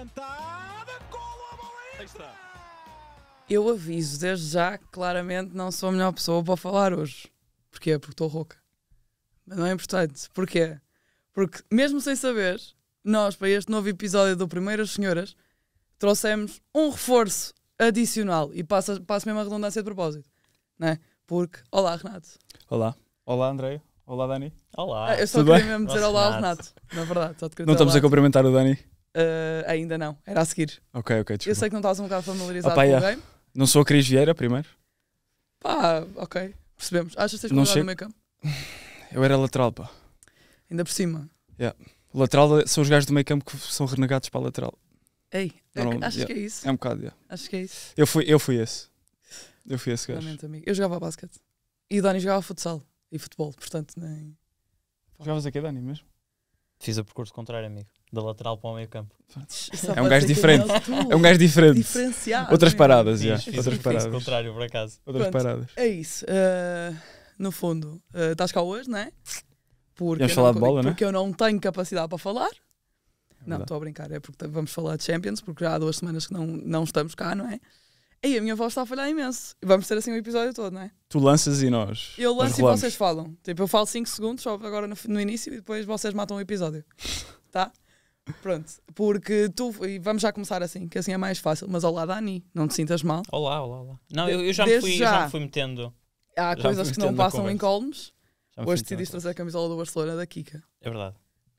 levantada, a bola Aí está. Eu aviso desde já que claramente não sou a melhor pessoa para falar hoje. Porquê? Porque estou rouca. Mas não é importante. Porquê? Porque, mesmo sem saber, nós, para este novo episódio do Primeiras Senhoras, trouxemos um reforço adicional. E passo passo mesmo a redundância de propósito. né? Porque, olá Renato. Olá. Olá André. Olá Dani. Olá. Ah, eu só Tudo queria bem? mesmo dizer Nossa, olá ao Renato. Na verdade, só te queria Não estamos olá a cumprimentar o Dani. Uh, ainda não, era a seguir. Ok, ok, desculpa. Eu sei que não estás um bocado familiarizado Opa, com yeah. game. Não sou a Cris Vieira, primeiro. Pá, ok, percebemos. Achas que tens qualidade no meio campo? Eu era lateral, pá. Ainda por cima. Yeah. Lateral eh, são os gajos do meio campo que são renegados para a lateral. Ei, é, não, Acho yeah. que é isso? É um bocado, yeah. Acho que é isso. Eu fui, eu fui esse. Eu fui esse gajo. Realmente, amigo. Eu jogava basquete. E o Dani jogava futsal e futebol, portanto nem. Jogavas aqui, Dani, mesmo? Fiz o percurso contrário, amigo da lateral para o meio campo. É um gajo diferente. É um gajo diferente. Diferenciado. Outras paradas, já. Outras paradas. contrário, por acaso. Outras paradas. É isso. Ah, no fundo, ah, estás cá hoje, não é? Porque, Iamos eu falar não, de bola, né? porque né? eu não tenho capacidade para falar. É não, estou a brincar. É porque vamos falar de Champions, porque já há duas semanas que não, não estamos cá, não é? E a minha voz está a falhar imenso. Vamos ter assim o um episódio todo, não é? Tu lanças e nós. Eu lanço nós e vocês falam. Tipo, eu falo 5 segundos, só agora no, no início, e depois vocês matam o episódio. tá? Pronto, porque tu. E vamos já começar assim, que assim é mais fácil. Mas olá, Dani, não te sintas mal. Olá, olá, olá. Não, eu, eu já, me fui, já. já me fui metendo. Há já coisas que não passam em colmes Hoje decidiste trazer a camisola do Barcelona da Kika. É verdade.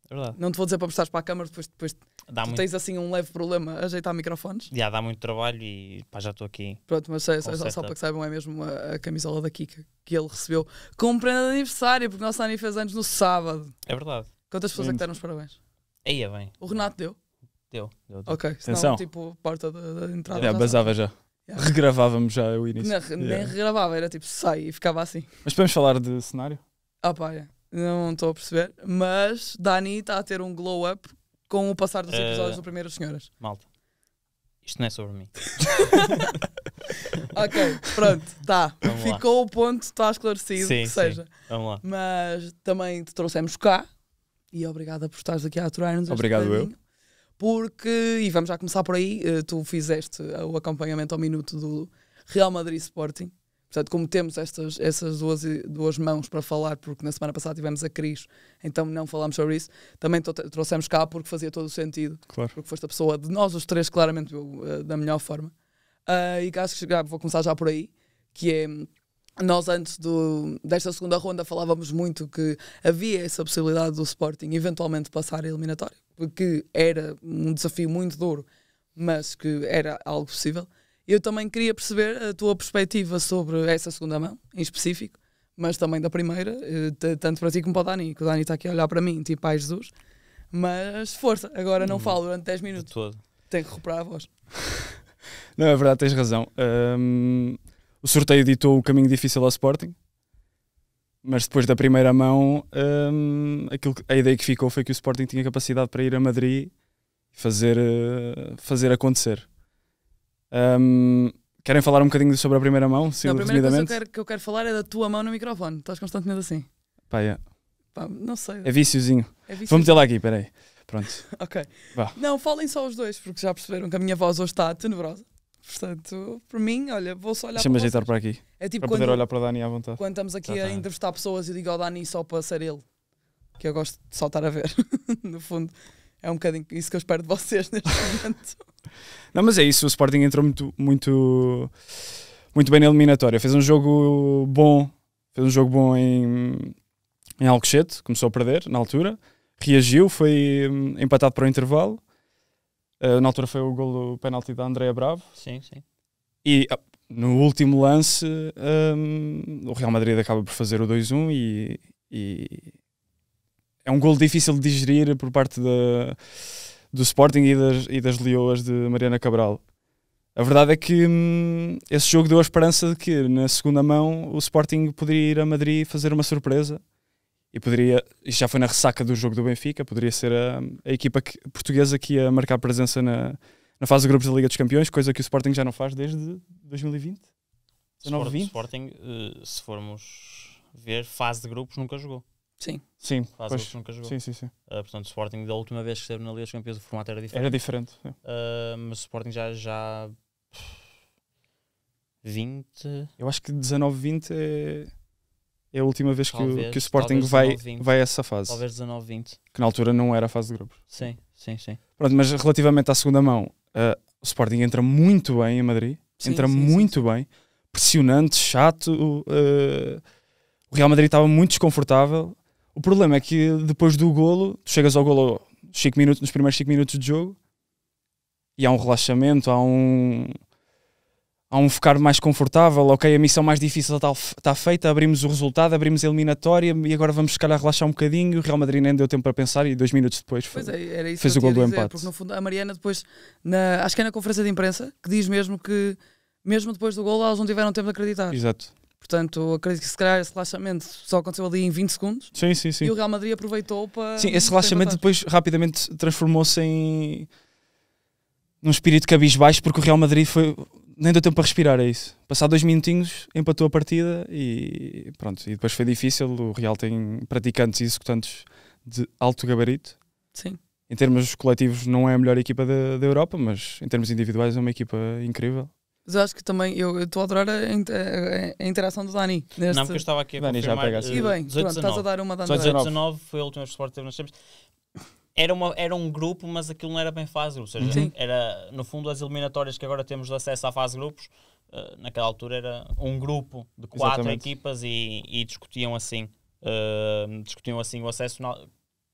É verdade. Não te vou dizer para prestares para a câmara, depois, depois dá tu muito... tens assim um leve problema a ajeitar microfones. Já dá muito trabalho e pá, já estou aqui. Pronto, mas só, para que saibam, é mesmo a, a, camisola da Kika que ele recebeu como prenda de aniversário, porque o nosso Dani fez anos no sábado. É verdade. Quantas pessoas Sim. é que deram os parabéns? Aí é bem. O Renato deu? Deu. deu, deu. Ok, senão, Atenção. tipo, porta da, da entrada. Yeah, já basava já. Yeah. Regravávamos já o início. Não, yeah. Nem regravava, era tipo, sai e ficava assim. Mas podemos falar de cenário? Ah pá, yeah. É. não estou a perceber. Mas Dani está a ter um glow-up com o passar dos eh, episódios uh, do Primeiras Senhoras. Malta, isto não é sobre mim. ok, pronto, tá. Vamos Ficou lá. o ponto, está esclarecido, sim, que seja. Sim. Vamos lá. Mas também te trouxemos cá e obrigada por estares aqui a aturar-nos. Obrigado eu. Porque, e vamos já começar por aí, eh, tu fizeste eh, o acompanhamento ao minuto do Real Madrid Sporting. Portanto, como temos estas, essas duas, eh, duas mãos para falar, porque na semana passada tivemos a Cris, então não falámos sobre isso, também trouxemos cá porque fazia todo o sentido. Claro. Porque foste a pessoa de nós os três, claramente, da melhor forma. Uh, e acho que vou começar já por aí, que é nós antes do, desta segunda ronda falávamos muito que havia essa possibilidade do Sporting eventualmente passar a eliminatória, porque era um desafio muito duro, mas que era algo possível. Eu também queria perceber a tua perspectiva sobre essa segunda mão, em específico, mas também da primeira, eh, tanto para ti como para o Dani, que o Dani está aqui a olhar para mim, tipo, Pai Jesus. Mas força, agora não, hum, falo durante 10 minutos. Todo. Tenho que recuperar a voz. não, é verdade, tens razão o sorteio ditou o caminho difícil ao Sporting, mas depois da primeira mão, um, aquilo, a ideia que ficou foi que o Sporting tinha capacidade para ir a Madrid e fazer, eh, fazer acontecer. Um, querem falar um bocadinho sobre a primeira mão? Sim, não, a primeira coisa que eu, quero, que eu, quero, falar é da tua mão no microfone. Estás constantemente assim. Pá, é. Pá não sei. É viciozinho. É viciozinho. Vamos ter lá aqui, peraí. Pronto. ok. Vá. Não, falem só os dois, porque já perceberam que a minha voz hoje está tenebrosa. Portanto, por mim, olha, vou só olhar Deixa-me para aqui. É tipo para quando, poder olhar para o Dani à vontade. Quando estamos aqui a entrevistar pessoas, eu digo ao Dani só para ser ele. Que eu gosto de só estar a ver. no fundo, é um bocadinho isso que eu espero de vocês neste momento. Não, mas é isso. O Sporting entrou muito, muito, muito bem na eliminatória. Fez um jogo bom. Fez um jogo bom em, em Alcochete. Começou a perder na altura. Reagiu. Foi hum, empatado para o intervalo eh, na altura foi o gol do penalti da Andrea Bravo. Sim, sim. E ah, no último lance, um, ehm, o Real Madrid acaba por fazer o 2-1 e, e, é um gol difícil de digerir por parte da, do Sporting e das, e das Leoas de Mariana Cabral. A verdade é que hum, esse jogo deu a esperança de que na segunda mão o Sporting poderia ir a Madrid fazer uma surpresa e poderia, isto já foi na ressaca do jogo do Benfica, poderia ser a, a equipa que, portuguesa que ia marcar presença na, na fase de grupos da Liga dos Campeões, coisa que o Sporting já não faz desde 2020. 19, Sport, 20. Sporting, eh, se formos ver, fase de grupos nunca jogou. Sim. Sim, fase pois, de grupos nunca jogou. Sim, sim, sim. Uh, portanto, o Sporting, da última vez que esteve na Liga dos Campeões, o formato era diferente. Era diferente. Uh, mas o Sporting já, já. 20. Eu acho que 19, 20 é é a última vez talvez, que, o, que o Sporting vai, 19, vai a essa fase. Talvez 19, 20. Que na altura não era a fase de grupos. Sim, sim, sim. Pronto, mas relativamente à segunda mão, uh, o Sporting entra muito bem em Madrid. Sim, entra sim, muito sim. bem. Pressionante, chato. Uh, o Real Madrid estava muito desconfortável. O problema é que depois do golo, tu chegas ao golo cinco minutos, nos primeiros 5 minutos de jogo e há um relaxamento, há um há um ficar mais confortável, ok, a missão mais difícil está, feita, abrimos o resultado, abrimos a eliminatória e agora vamos se calhar relaxar um bocadinho. O Real Madrid nem deu tempo para pensar e dois minutos depois foi, é, fez o gol do dizer, empate. Porque no fundo a Mariana depois, na, acho que é na conferência de imprensa, que diz mesmo que mesmo depois do gol elas não tiveram tempo de acreditar. Exato. Portanto, acredito que se calhar esse relaxamento só aconteceu ali em 20 segundos. Sim, sim, sim. E o Real Madrid aproveitou para. Sim, esse relaxamento depois rapidamente transformou-se em. num espírito cabisbaixo, porque o Real Madrid foi nem deu tempo para respirar, é isso. Passar dois minutinhos, empatou a partida e pronto. E depois foi difícil. O Real tem praticantes e executantes de alto gabarito. Sim. Em termos coletivos, não é a melhor equipa da, da Europa, mas em termos individuais, é uma equipa incrível. Mas eu acho que também, eu estou a adorar a, a, interação do Dani. Neste... Não, porque eu estava aqui a Dani confirmar. Já pega uh, eh, e bem, 18, pronto, 19. estás a dar uma Dani. 19 foi a última vez que o Sport teve era, uma, era um grupo, mas aquilo não era bem fase Ou seja, Sim. era, no fundo, as eliminatórias que agora temos de acesso à fase grupos, uh, naquela altura era um grupo de quatro Exatamente. equipas e, e, discutiam assim uh, discutiam assim o acesso na,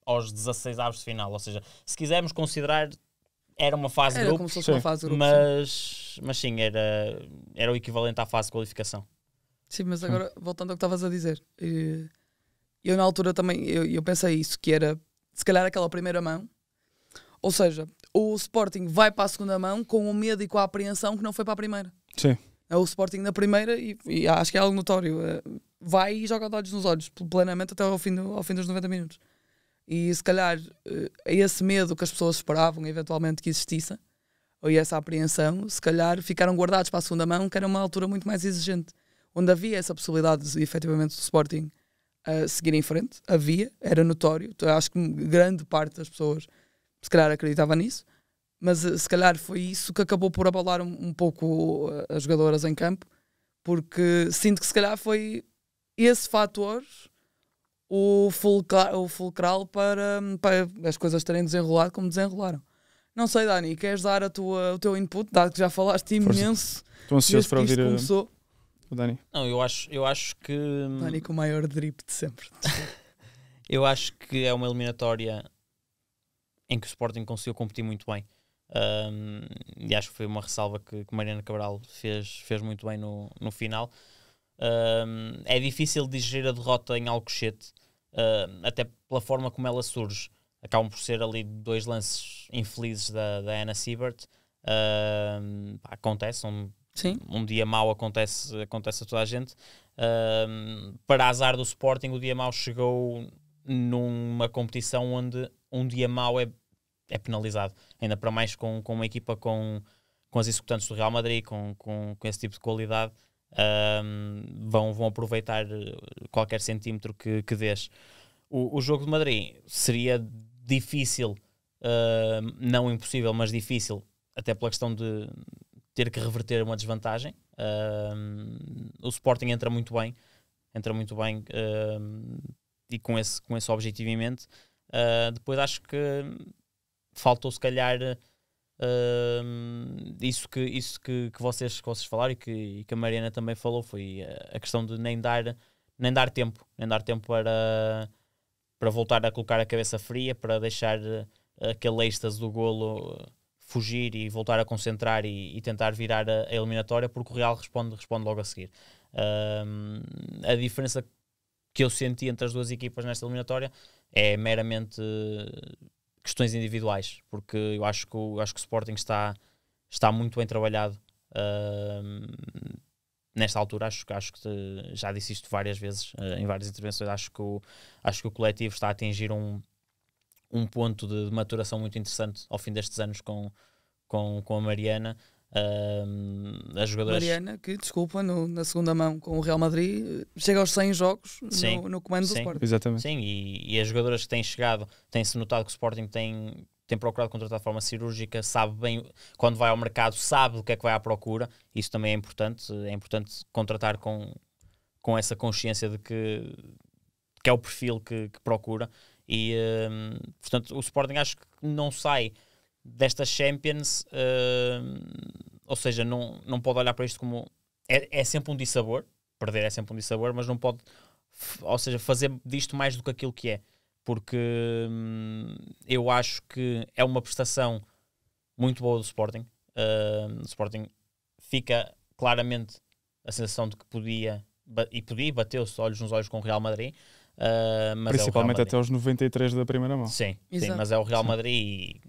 aos 16 aves de final. Ou seja, se quisermos considerar, era uma fase era como se fosse uma fase grupo mas, sim. mas sim, era, era o equivalente à fase de qualificação. Sim, mas agora, hum. voltando ao que estavas a dizer, eh, eu na altura também eu, eu pensei isso, que era se calhar aquela primeira mão. Ou seja, o Sporting vai para a segunda mão com o medo e com a apreensão que não foi para a primeira. Sim. É o Sporting na primeira e, e acho que é algo notório. É, vai e joga olhos nos olhos, plenamente até ao fim, do, ao fim dos 90 minutos. E se calhar eh, é esse medo que as pessoas esperavam eventualmente que existisse, ou essa apreensão, se calhar ficaram guardados para a segunda mão, que era uma altura muito mais exigente, onde havia essa possibilidade de, efetivamente do Sporting a seguir em frente. Havia, era notório. Então, eu acho que grande parte das pessoas, se calhar, acreditava nisso. Mas eh, se calhar foi isso que acabou por abalar um, um pouco eh, as jogadoras em campo, porque sinto que se calhar foi esse fator o, fulcral, o fulcral para, para, as coisas terem desenrolado como desenrolaram. Não sei, Dani, queres dar a tua, o teu input, dado que já falaste imenso. Estou ansioso para ouvir eh, começou o Dani? Não, eu acho, eu acho que. Hum, Dani com o maior drip de sempre. eu acho que é uma eliminatória em que o Sporting conseguiu competir muito bem. Um, e acho que foi uma ressalva que, que Mariana Cabral fez, fez muito bem no, no final. Um, é difícil digerir a derrota em Alcochete, um, até pela forma como ela surge. Acabam por ser ali dois lances infelizes da, da Anna Siebert. Hum, acontece, são Sim. Um dia mau acontece, acontece a toda a gente. Uh, para azar do Sporting, o dia mau chegou numa competição onde um dia mau é, é penalizado. Ainda para mais com, com uma equipa com, com as executantes do Real Madrid, com, com, com esse tipo de qualidade. Uh, vão, vão aproveitar eh, qualquer centímetro que, que dês. O, o jogo de Madrid seria difícil, uh, não impossível, mas difícil, até pela questão de, ter que reverter uma desvantagem. Uh, o Sporting entra muito bem, entra muito bem uh, e com esse, com esse objetivo em mente. Uh, ah, depois acho que faltou se calhar isso, que, isso que, que, vocês, que vocês falaram e que, e que a Mariana também falou, foi a questão de nem dar, nem dar tempo, nem dar tempo para, para voltar a colocar a cabeça fria, para deixar ah, aquele êxtase do golo fugir e voltar a concentrar e, e tentar virar a, a, eliminatória, porque o Real responde, responde logo a seguir. Um, a diferença que eu senti entre as duas equipas nesta eliminatória é meramente questões individuais, porque eu acho que o, acho que o Sporting está, está muito bem trabalhado. Um, nesta altura acho que acho que te, já disse isto várias vezes uh, em várias intervenções acho que o, acho que o coletivo está a atingir um um ponto de, de maturação muito interessante ao fim destes anos com, com, com a Mariana. Uh, as jogadoras... Mariana, que desculpa, no, na segunda mão com o Real Madrid, chega aos 100 jogos sim, no, no, comando sim, do Sporting. Exatamente. Sim, e, e as jogadoras que têm chegado, têm se notado que o Sporting tem, tem procurado contratar de forma cirúrgica, sabe bem quando vai ao mercado, sabe o que é que vai à procura. Isso também é importante. É importante contratar com, com essa consciência de que, que é o perfil que, que procura e, hum, portanto, o Sporting acho que não sai desta Champions, uh, ou seja, não, não pode olhar para isto como. É, é sempre um dissabor, perder é sempre um dissabor, mas não pode, ou seja, fazer disto mais do que aquilo que é, porque hum, eu acho que é uma prestação muito boa do Sporting. Uh, o Sporting fica claramente a sensação de que podia e podia bateu-se olhos nos olhos com o Real Madrid. Uh, Principalmente é até os 93 da primeira mão. Sim, sim mas é o Real Madrid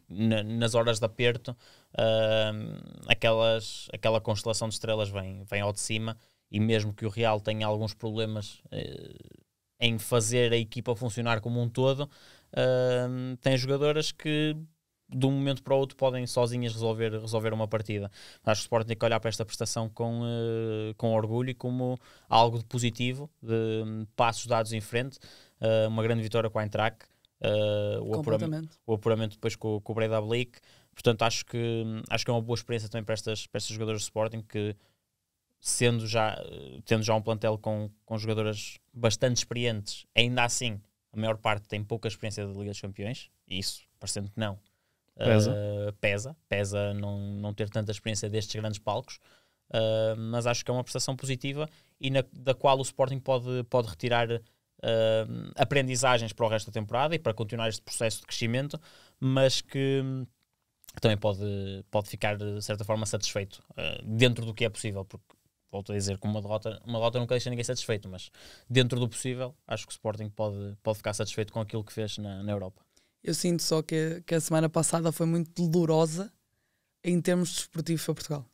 e nas horas de aperto uh, aquelas, aquela constelação de estrelas vem, vem ao de cima e mesmo que o Real tenha alguns problemas uh, em fazer a equipa funcionar como um todo, tem jogadoras que de um momento para o outro podem sozinhas resolver, resolver uma partida. Acho que o Sporting tem que olhar para esta prestação com, uh, com orgulho e como algo de positivo, de um, passos dados em frente, uh, uma grande vitória com a Eintracht, uh, o, apuramento, o apuramento depois com, com o Breda Bleak. Portanto, acho que, hum, acho que é uma boa experiência também para estas, para estas jogadoras de Sporting que sendo já, tendo já um plantel com, com jogadoras bastante experientes, ainda assim a maior parte tem pouca experiência da Liga dos Campeões, e isso parecendo que não, Pesa. Uh, pesa, pesa não, não ter tanta experiência destes grandes palcos, uh, mas acho que é uma prestação positiva e na, da qual o Sporting pode, pode retirar uh, aprendizagens para o resto da temporada e para continuar este processo de crescimento, mas que, que hum, também pode, pode ficar de certa forma satisfeito dentro do que é possível, porque volto a dizer que uma derrota, uma derrota nunca deixa ninguém satisfeito, mas dentro do possível, acho que o Sporting pode, pode ficar satisfeito com aquilo que fez na, na Europa. Eu sinto só que, que a semana passada foi muito dolorosa em termos desportivos para Portugal.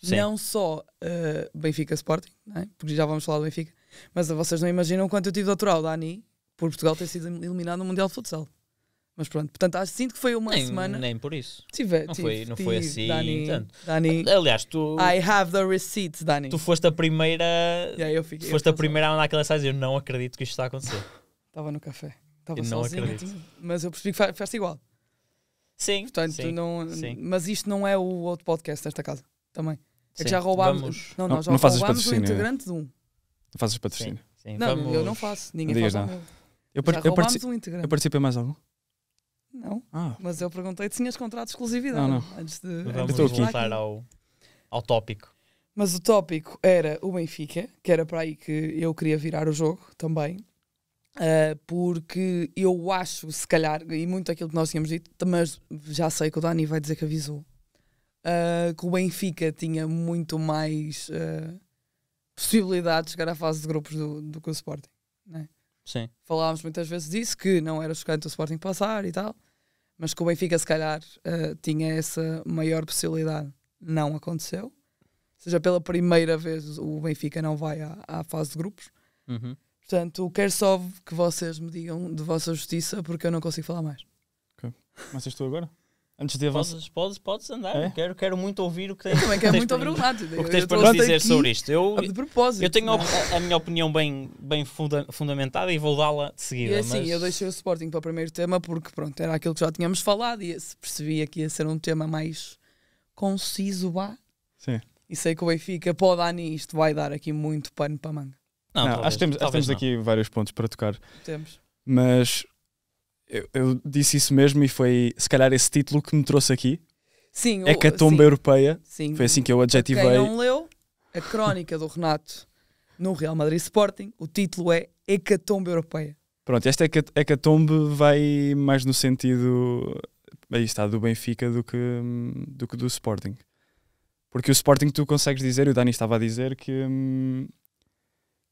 Sim. Não só uh, Benfica Sporting, é? porque já vamos falar do Benfica, mas vocês não imaginam quanto eu tive de aturar o Dani por Portugal ter sido eliminado no Mundial de Futsal. Mas pronto, portanto, acho sinto que foi uma nem, semana. Nem por isso. Tive, não, tive, foi, não tive, foi assim. Dani, tanto. Dani, Aliás, tu. I have the receipts, Dani. Tu foste a primeira. Yeah, eu fiquei, foste eu a primeira a andar aquela size. Eu não acredito que isto está a acontecer. Estava no café. Estava sozinho, acredito. mas eu percebi que faz, igual. Sim, Portanto, sim, não, sim. Mas isto não é o outro podcast desta casa, também. É que já roubámos. Não, não, não, já não roubámos o é? integrante de um. Não fazes patrocínio. Sim, não, vamos. eu não faço. Ninguém não faz nada. Eu, participo eu, partici um eu participei mais algum? Não, ah. mas eu perguntei se tinhas contrato de exclusividade. Não, não. Antes de, vamos antes então voltar ao, ao tópico. Mas o tópico era o Benfica, que era para aí que eu queria virar o jogo também. Uh, porque eu acho, se calhar, e muito aquilo que nós tínhamos dito, mas já sei que o Dani vai dizer que avisou, uh, que o Benfica tinha muito mais uh, possibilidade de chegar à fase de grupos do, do que o Sporting. Né? Sim. Falávamos muitas vezes disso, que não era chocante o Sporting passar e tal, mas que o Benfica, se calhar, tinha essa maior possibilidade. Não aconteceu. Ou seja, pela primeira vez o Benfica não vai à, à fase de grupos. Uhum. Portanto, quero só que vocês me digam de vossa justiça, porque eu não consigo falar mais. Ok. Começas tu agora? Antes de avançar. Podes, podes, podes andar, é? quero, quero muito ouvir o que tens. Também quero muito ouvir o que tens para nos dizer sobre isto. Eu, de propósito. Eu tenho é? a, a, minha opinião bem, bem funda fundamentada e vou dá-la de seguida. E é assim, mas... eu deixei o Sporting para o primeiro tema porque pronto, era aquilo que já tínhamos falado e percebia que ia ser um tema mais conciso, vá. Sim. E sei que o Benfica pode Dani, isto vai dar aqui muito pano para a manga. Não, não talvez, acho que temos, acho temos aqui vários pontos para tocar. Temos. Mas eu, eu, disse isso mesmo e foi se calhar esse título que me trouxe aqui. Sim, é Catomba Europeia. Sim. Foi assim que eu adjetivei. Quem não leu a crónica do Renato no Real Madrid Sporting, o título é Hecatombe é Europeia. Pronto, esta hecatombe é é vai mais no sentido aí está do Benfica do que do, que do Sporting. Porque o Sporting tu consegues dizer, e o Dani estava a dizer que hum,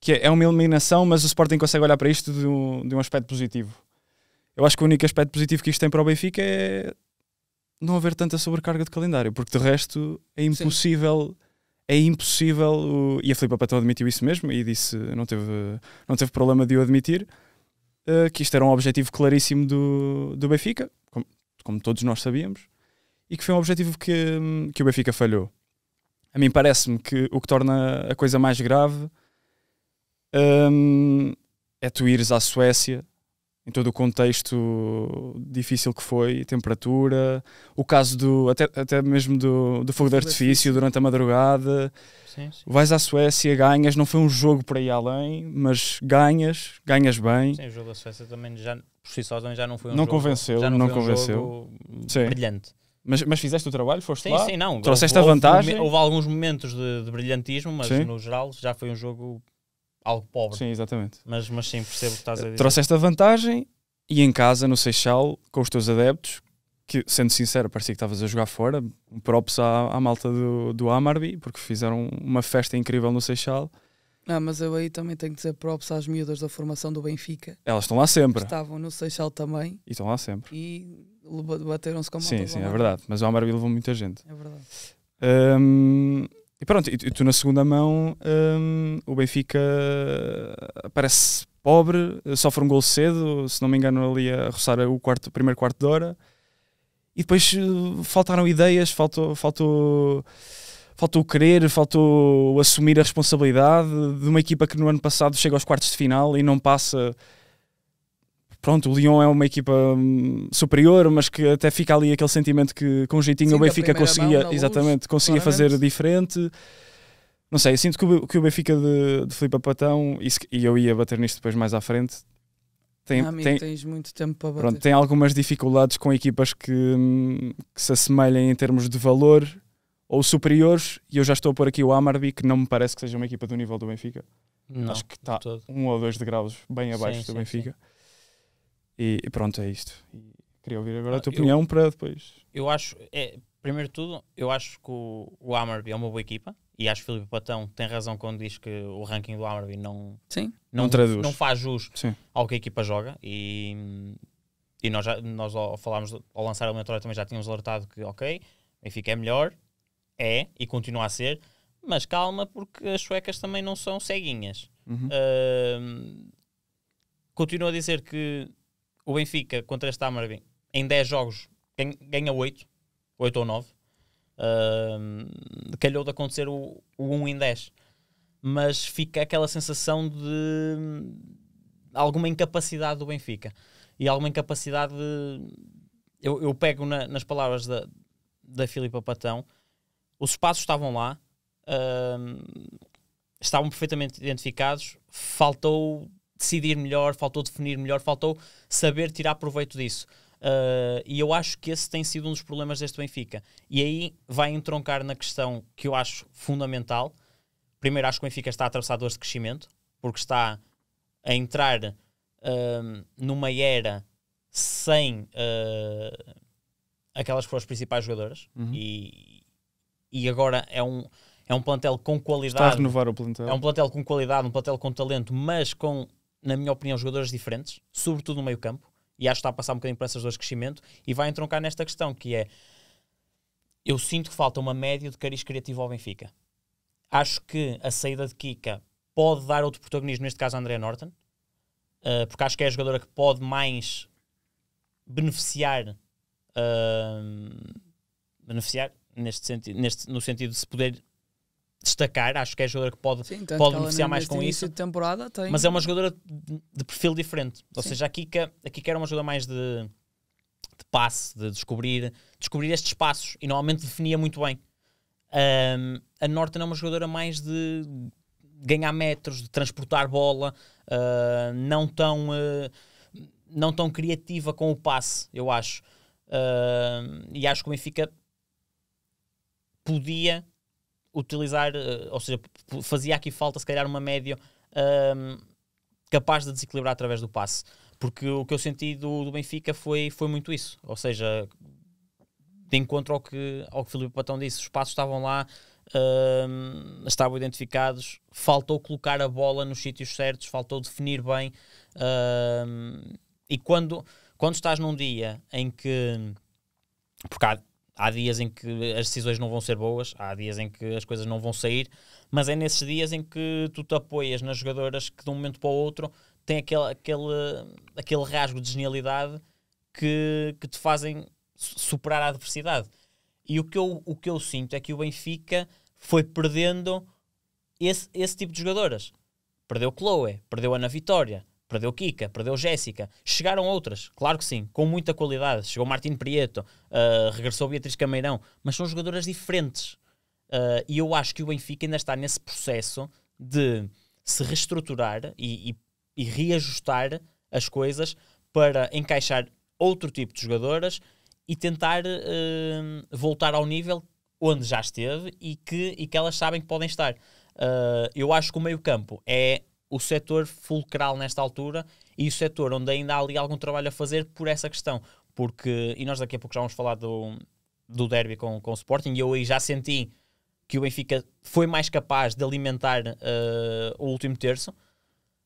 que é, uma eliminação, mas o Sporting consegue olhar para isto de um, de um aspecto positivo. Eu acho que o único aspecto positivo que isto tem para o Benfica é não haver tanta sobrecarga de calendário, porque de resto é impossível. Sim. É impossível, o, e a Filipe Patão admitiu isso mesmo e disse, não teve, não teve problema de o admitir, uh, que isto era um objetivo claríssimo do, do Benfica, como, como todos nós sabíamos, e que foi um objetivo que, que o Benfica falhou. A mim parece-me que o que torna a coisa mais grave um, é tu ires à Suécia, em todo o contexto difícil que foi, temperatura, o caso do até, até mesmo do, do fogo de artifício durante a madrugada. Sim, sim. Vais à Suécia, ganhas, não foi um jogo para ir além, mas ganhas, ganhas bem. Sim, o jogo da Suécia também já por si só já não foi um não jogo, convenceu, não, não convenceu. Um brilhante. Mas, mas fizeste o trabalho, foste sim, lá, sim, não. trouxeste houve, a vantagem. Houve, houve alguns momentos de, de brilhantismo, mas sim. no geral já foi um jogo algo pobre. Sim, exatamente. Mas, mas sim, percebo o que estás a dizer. Trouxe esta vantagem e em casa, no Seixal, com os teus adeptos, que, sendo sincero, parecia que estavas a jogar fora. Props à, à malta do, do Amarby, porque fizeram uma festa incrível no Seixal. Não, ah, mas eu aí também tenho que dizer props às miúdas da formação do Benfica. Elas estão lá sempre. Estavam no Seixal também. E estão lá sempre. E bateram-se com a Sim, sim, é verdade. Mas o Amarby levou muita gente. É verdade. Hum, e pronto, e tu na segunda mão, um, o Benfica eh, parece pobre, eh, sofre um gol cedo, se não me engano, ali a roçar o, quarto, o primeiro quarto de hora. E depois eh, faltaram ideias, faltou, faltou, faltou querer, faltou assumir a responsabilidade de uma equipa que no ano passado chega aos quartos de final e não passa pronto, o Lyon é uma equipa hum, superior, mas que até fica ali aquele sentimento que com um jeitinho Sim, o Benfica conseguia, luz, exatamente, conseguia fazer diferente. Não sei, eu sinto que o, que o Benfica de, de Filipe Patão, e, e, eu ia bater nisto depois mais à frente, tem, ah, amigo, tem, tens muito tempo para bater. Pronto, tem algumas dificuldades com equipas que, hum, que se assemelhem em termos de valor ou superiores, e eu já estou a pôr aqui o Amarby, que não me parece que seja uma equipa do nível do Benfica. Não, Acho que está um ou dois degraus bem abaixo sim, do sim, Benfica. Sim. E, e pronto, é isto. E queria ouvir agora a tua ah, eu, opinião para depois. Eu acho, é, primeiro de tudo, eu acho que o, o é uma boa equipa e acho que o Filipe Patão tem razão quando diz que o ranking do Hammerby não, Sim. não, não traduz. não faz jus Sim. ao que a equipa joga e, e nós, já, nós ao, falámos, ao lançar a eliminatória também já tínhamos alertado que ok, Benfica é melhor, é e continua a ser, mas calma porque as suecas também não são ceguinhas. Uhum. Uh, continuo a dizer que o Benfica contra este Amarvin em 10 jogos ganha 8, 8 ou 9. Uh, calhou de acontecer o, o 1 em 10. Mas fica aquela sensação de hum, alguma incapacidade do Benfica e alguma incapacidade. De, eu, eu, pego na, nas palavras da, da Filipa Patão, os espaços estavam lá, uh, estavam perfeitamente identificados, faltou decidir melhor, faltou definir melhor, faltou saber tirar proveito disso. Uh, e eu acho que esse tem sido um dos problemas deste Benfica. E aí vai entroncar na questão que eu acho fundamental. Primeiro, acho que o Benfica está a atravessar dores de crescimento, porque está a entrar uh, numa era sem uh, aquelas que foram as principais jogadoras. Uhum. E, e agora é um, é um plantel com qualidade. Está a renovar o plantel. É um plantel com qualidade, um plantel com talento, mas com na minha opinião, jogadores diferentes, sobretudo no meio campo, e acho que está a passar um bocadinho por essas duas de crescimento, e vai entroncar nesta questão, que é, eu sinto que falta uma média de cariz criativo ao Benfica. Acho que a saída de Kika pode dar outro protagonismo, neste caso a André Norton, uh, porque acho que é a jogadora que pode mais beneficiar, uh, beneficiar neste sentido, neste, no sentido de se poder destacar, acho que é a jogadora que pode, Sim, pode beneficiar mais com isso. temporada tem... Mas é uma jogadora de, perfil diferente. Ou Sim. seja, a Kika, a Kika era uma jogadora mais de, de passe, de descobrir, descobrir estes espaços e normalmente definia muito bem. Um, a Norton é uma jogadora mais de ganhar metros, de transportar bola, uh, não tão. Uh, não tão criativa com o passe, eu acho. Uh, e acho que o Benfica podia utilizar, eh, ou seja, fazia aqui falta se calhar uma média um, capaz de desequilibrar através do passe. Porque o que eu senti do, do Benfica foi, foi muito isso. Ou seja, de encontro ao que, ao que Filipe Patão disse, os passos estavam lá, um, estavam identificados, faltou colocar a bola nos sítios certos, faltou definir bem. Um, e quando, quando estás num dia em que. Porque há, há dias em que as decisões não vão ser boas, há dias em que as coisas não vão sair, mas é nesses dias em que tu te apoias nas jogadoras que de um momento para o outro têm aquele, aquele, aquele rasgo de genialidade que, que te fazem superar a adversidade. E o que, eu, o que eu sinto é que o Benfica foi perdendo esse, esse tipo de jogadoras. Perdeu Chloe, perdeu Ana Vitória, Perdeu Kika, perdeu Jéssica. Chegaram outras, claro que sim, com muita qualidade. Chegou Martin Prieto, uh, regressou Beatriz Cameirão, mas são jogadoras diferentes. Uh, e eu acho que o Benfica ainda está nesse processo de se reestruturar e, e, e reajustar as coisas para encaixar outro tipo de jogadoras e tentar uh, voltar ao nível onde já esteve e que, e que elas sabem que podem estar. Uh, eu acho que o meio-campo é o setor fulcral nesta altura e o setor onde ainda há ali algum trabalho a fazer por essa questão. Porque, e nós daqui a pouco já vamos falar do, do derby com, com o Sporting, e eu aí já senti que o Benfica foi mais capaz de alimentar uh, o último terço,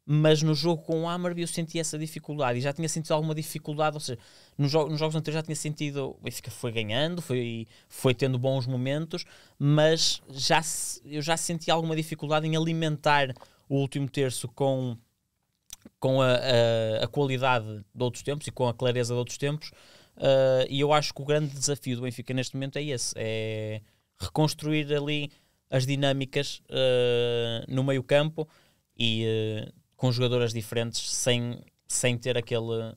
mas no jogo com o Amarby eu senti essa dificuldade e já tinha sentido alguma dificuldade, ou seja, nos, jo nos jogos anteriores já tinha sentido, o Benfica foi ganhando, foi, foi tendo bons momentos, mas já eu já senti alguma dificuldade em alimentar o último terço com, com a, a, a qualidade de outros tempos e com a clareza de outros tempos. Uh, e eu acho que o grande desafio do Benfica neste momento é esse: é reconstruir ali as dinâmicas uh, no meio-campo e uh, com jogadoras diferentes sem, sem ter aquele.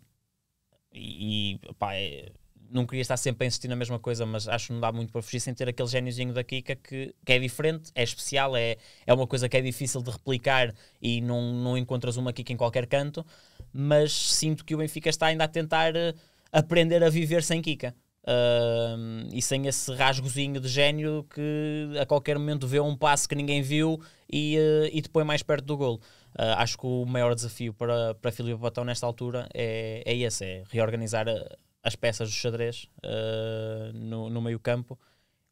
E, e é, não queria estar sempre a insistir na mesma coisa, mas acho que não dá muito para fugir sem ter aquele gêniozinho da Kika que, que é diferente, é especial, é, é uma coisa que é difícil de replicar e não, não encontras uma Kika em qualquer canto, mas sinto que o Benfica está ainda a tentar eh, aprender a viver sem Kika. Uh, e sem esse rasgozinho de gênio que a qualquer momento vê um passo que ninguém viu e, uh, e depois mais perto do gol. Uh, ah, acho que o maior desafio para, para Filipe Batão nesta altura é, é esse: é reorganizar a, eh, as peças do xadrez uh, no, no meio campo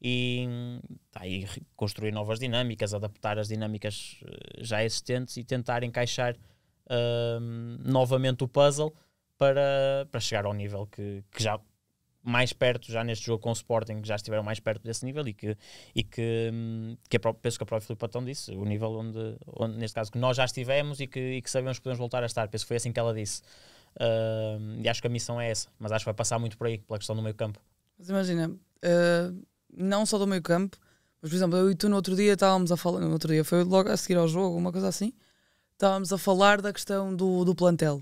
e, tá, e construir novas dinâmicas, adaptar as dinâmicas eh, já existentes e tentar encaixar uh, novamente o puzzle para, para chegar ao nível que, que já mais perto, já neste jogo com o Sporting, que já estiveram mais perto desse nível e que, e que, que a própria, penso que a própria Filipe Patão disse, o nível onde, onde, neste caso, que nós já estivemos e que, e que sabemos que podemos voltar a estar. Penso que foi assim que ela disse. Uh, e acho que a missão é essa, mas acho que vai passar muito por aí, pela questão do meio campo. Mas imagina, uh, não só do meio campo, mas por exemplo, eu e tu no outro dia estávamos a falar, no outro dia foi logo a seguir ao jogo, uma coisa assim, estávamos a falar da questão do, do plantel,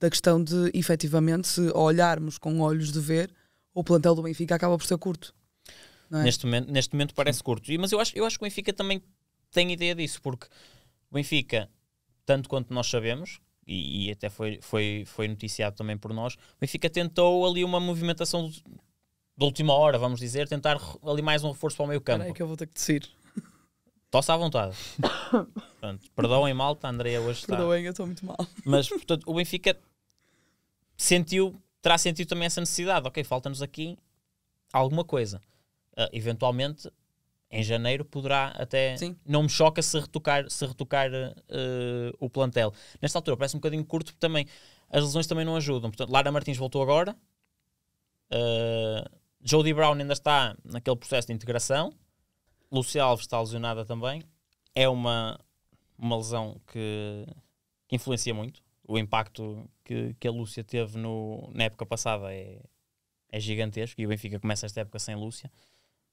da questão de efetivamente se olharmos com olhos de ver, o plantel do Benfica acaba por ser curto. É? Neste, momento, neste momento parece Sim. curto, mas eu acho, eu acho que o Benfica também tem ideia disso, porque o Benfica, tanto quanto nós sabemos, e, e, até foi, foi, foi noticiado também por nós, o Benfica tentou ali uma movimentação da última hora, vamos dizer, tentar ali mais um reforço para o meio campo. Peraí que eu vou ter que descer. Tosse à vontade. portanto, perdoem malta, a Andrea hoje está. Perdoem, eu estou muito mal. Mas, portanto, o Benfica sentiu, terá sentido também essa necessidade. Ok, falta-nos aqui alguma coisa. Uh, eventualmente, em janeiro poderá até. Sim. Não me choca se retocar, se retocar uh, o plantel. Nesta altura parece um bocadinho curto também. As lesões também não ajudam. Portanto, Lara Martins voltou agora. Uh, Jody Brown ainda está naquele processo de integração. Lucia Alves está lesionada também. É uma, uma lesão que, que influencia muito. O impacto que, que a Lúcia teve no, na época passada é, é gigantesco. E o Benfica começa esta época sem Lúcia.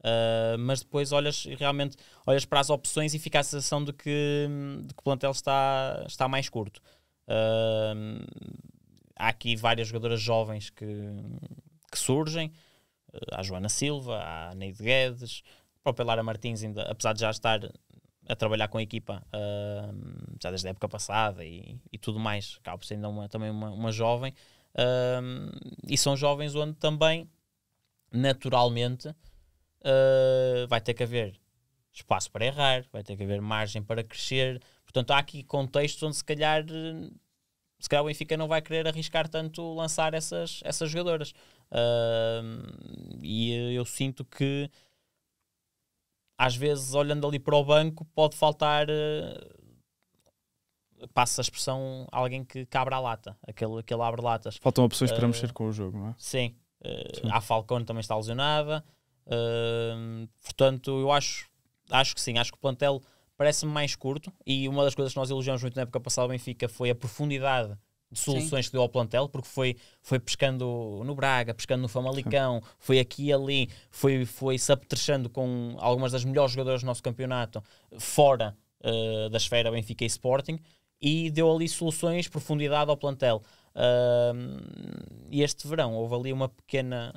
Uh, mas depois olhas realmente olhas para as opções e fica a sensação de que, de que o plantel está, está mais curto. Uh, há aqui várias jogadoras jovens que, que surgem. a ah, Joana Silva, a Neide Guedes, a própria Lara Martins, ainda, apesar de já estar a trabalhar com a equipa uh, já desde a época passada e, e tudo mais, acaba por ser ainda uma, também uma, uma jovem. Uh, e são jovens onde também, naturalmente, uh, vai ter que haver espaço para errar, vai ter que haver margem para crescer. Portanto, há aqui contextos onde se calhar eh, se calhar o Benfica não vai querer arriscar tanto lançar essas, essas jogadoras. Uh, e eu sinto que às vezes olhando ali para o banco pode faltar uh, passa a expressão alguém que cabra a lata, aquele, aquele abre latas. Faltam opções uh, para mexer com o jogo, não é? Sim. Uh, sim. A Falcone também está lesionada. Uh, portanto, eu acho, acho que sim, acho que o plantel parece-me mais curto e uma das coisas que nós elogiamos muito na época passada ao Benfica foi a profundidade de soluções Sim. que deu ao plantel, porque foi, foi pescando no Braga, pescando no Famalicão, Sim. foi aqui e ali, foi, foi se apetrechando com algumas das melhores jogadoras do nosso campeonato, fora uh, da esfera Benfica e Sporting, e deu ali soluções, profundidade ao plantel. Uh, e este verão houve ali uma pequena,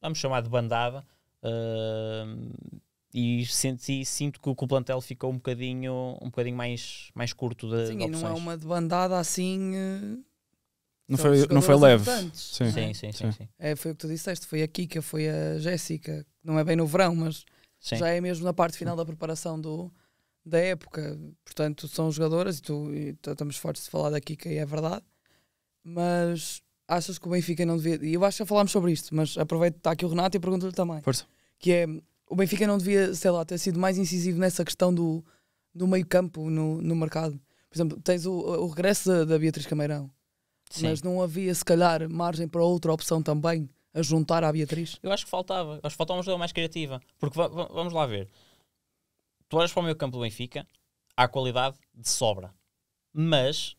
vamos chamar de bandada, Uh, e senti, sinto que o plantel ficou um bocadinho, um bocadinho mais, mais curto de, Sim, não é uma bandada assim. Eh, não, foi, não foi leve. Sim. Sim, sim, sim, sim. É, foi o que tu disseste, foi a Kika, foi a Jéssica, não é bem no verão, mas sim. já é mesmo na parte final da preparação do, da época. Portanto, são jogadoras e, tu, e estamos fortes de falar da Kika e é verdade. Mas achas que o Benfica não devia. E eu acho que já falámos sobre isto, mas aproveito que está aqui o Renato e pergunto-lhe também. Força que é o Benfica não devia, sei lá, ter sido mais incisivo nessa questão do, do meio campo no, no mercado. Por exemplo, tens o, o regresso da, Beatriz Cameirão, Sim. mas não havia se calhar margem para outra opção também a juntar à Beatriz. Eu acho que faltava, acho que faltava uma jogadora mais criativa, porque vamos lá ver. Tu olhas para o meio campo do Benfica, há qualidade de sobra, mas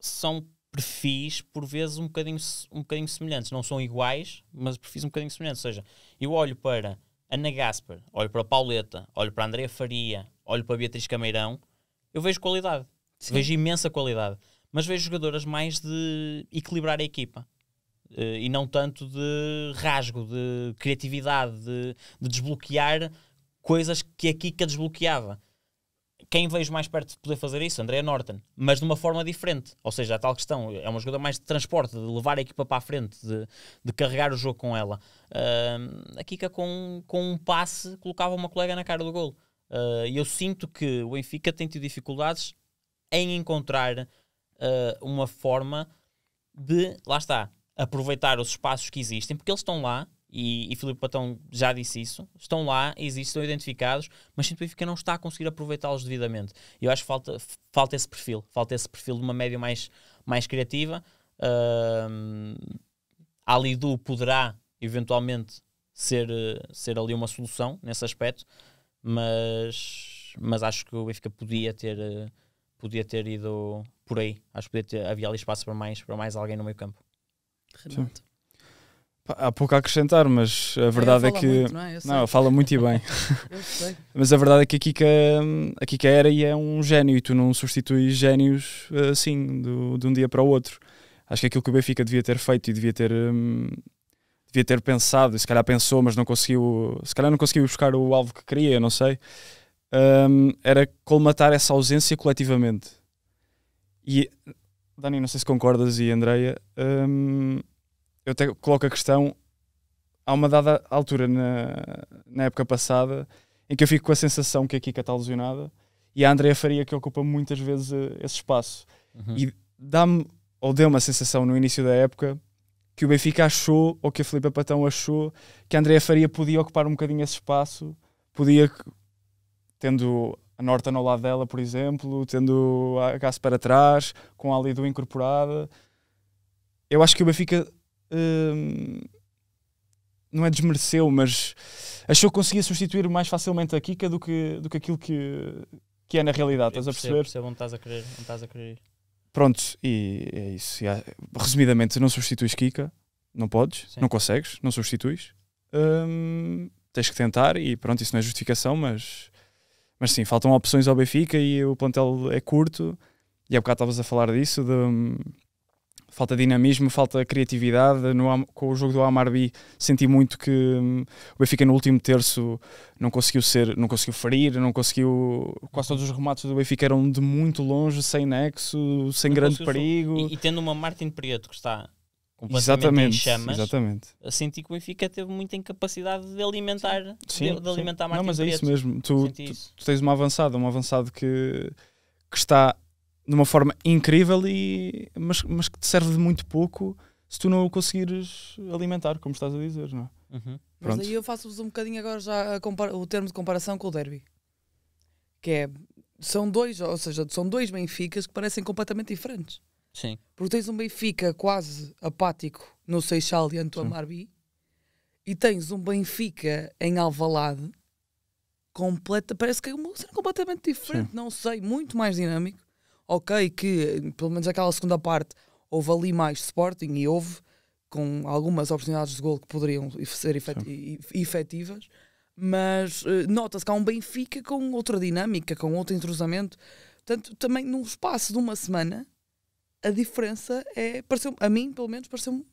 são perfis por vezes um bocadinho, um bocadinho semelhantes. Não são iguais, mas perfis um bocadinho semelhantes. Ou seja, eu olho para Ana Gaspar, olho para a Pauleta, olho para a Andrea Faria, olho para a Beatriz Cameirão, eu vejo qualidade. Sim. Vejo imensa qualidade. Mas vejo jogadoras mais de equilibrar a equipa. Eh, e não tanto de rasgo, de criatividade, de, de desbloquear coisas que a Kika desbloqueava quem vejo mais perto de poder fazer isso, André Norton, mas de uma forma diferente. Ou seja, a é tal questão é uma jogada mais de transporte, de levar a equipa para a frente, de, de carregar o jogo com ela. Uh, a Kika, com, com um passe, colocava uma colega na cara do gol. Ah, e uh, eu sinto que o Benfica tem tido dificuldades em encontrar uh, uma forma de, lá está, aproveitar os espaços que existem, porque eles estão lá, e, e Filipe Patão já disse isso, estão lá, existem, estão identificados, mas Sinto Benfica não está a conseguir aproveitá-los devidamente. E eu acho que falta, falta esse perfil, falta esse perfil de uma média mais, mais criativa. Uh, a Lidu poderá eventualmente ser, ser ali uma solução nesse aspecto, mas, mas acho que o Benfica podia ter, podia ter ido por aí. Acho que podia ter, havia ali espaço para mais, para mais alguém no meio campo. Renato. Sim. Há pouco a acrescentar, mas a verdade é que. Muito, não, é? não fala muito e bem. mas a verdade é que a Kika, a Kika era e é um gênio, e tu não substituis gênios eh, assim, do, de um dia para o outro. Acho que aquilo que o Benfica devia ter feito e devia ter. Hum, devia ter pensado, e se calhar pensou, mas não conseguiu. Se calhar não conseguiu buscar o alvo que queria, não sei. Hum, era colmatar essa ausência coletivamente. E, Dani, não sei se concordas e Andreia. Hum, eu até coloco a questão, há uma dada altura na, na época passada em que eu fico com a sensação que a Kika está lesionada e a Andrea Faria que ocupa muitas vezes eh, esse espaço. Uhum. E dá-me, ou deu-me a sensação no início da época que o Benfica achou, ou que a Filipe Patão achou, que a Andrea Faria podia ocupar um bocadinho esse espaço, podia, tendo a Norton ao lado dela, por exemplo, tendo a Gás para trás, com a Alidu incorporada. Eu acho que o Benfica Hum, não é desmereceu, mas achou que conseguia substituir mais facilmente a Kika do que, do que aquilo que, que é na realidade. estás a perceber? Percebo onde estás a querer, onde estás a querer Pronto, e é isso. E há, resumidamente, não substituis Kika, não podes, Sim. não consegues, não substituis. Hum, tens que tentar e pronto, isso não é justificação, mas, mas sim, faltam opções ao Benfica e o plantel é curto. E há bocado estavas a falar disso, de, hum, falta dinamismo, falta criatividade. No, com o jogo do Amarbi senti muito que hum, o Benfica no último terço não conseguiu ser, não conseguiu ferir, não conseguiu. Quase todos os remates do Benfica eram de muito longe, sem nexo, sem não grande perigo. E, e, tendo uma Martin Prieto que está completamente em chamas, exatamente. senti que o Benfica teve muita incapacidade de alimentar, sim, de, de alimentar sim. Martin Não, mas é isso mesmo. Tu, tu, isso. tu tens uma avançada, um avançado que, que está de uma forma incrível, e, mas, mas que te serve de muito pouco se tu não o conseguires alimentar, como estás a dizer, não é? Uhum. Mas aí eu faço-vos um bocadinho agora já o termo de comparação com o derby. Que é, são dois, ou seja, são dois Benficas que parecem completamente diferentes. Sim. Porque tens um Benfica quase apático no Seixal diante do Amarbi e tens um Benfica em Alvalade completa, parece que é uma cena completamente diferente, Sim. não sei, muito mais dinâmico ok que pelo menos aquela segunda parte houve ali mais Sporting e houve com algumas oportunidades de gol que poderiam ser efetivas, mas uh, nota-se que há um Benfica com outra dinâmica, com outro entrosamento. Portanto, também num espaço de uma semana, a diferença é, pareceu, a mim pelo menos, pareceu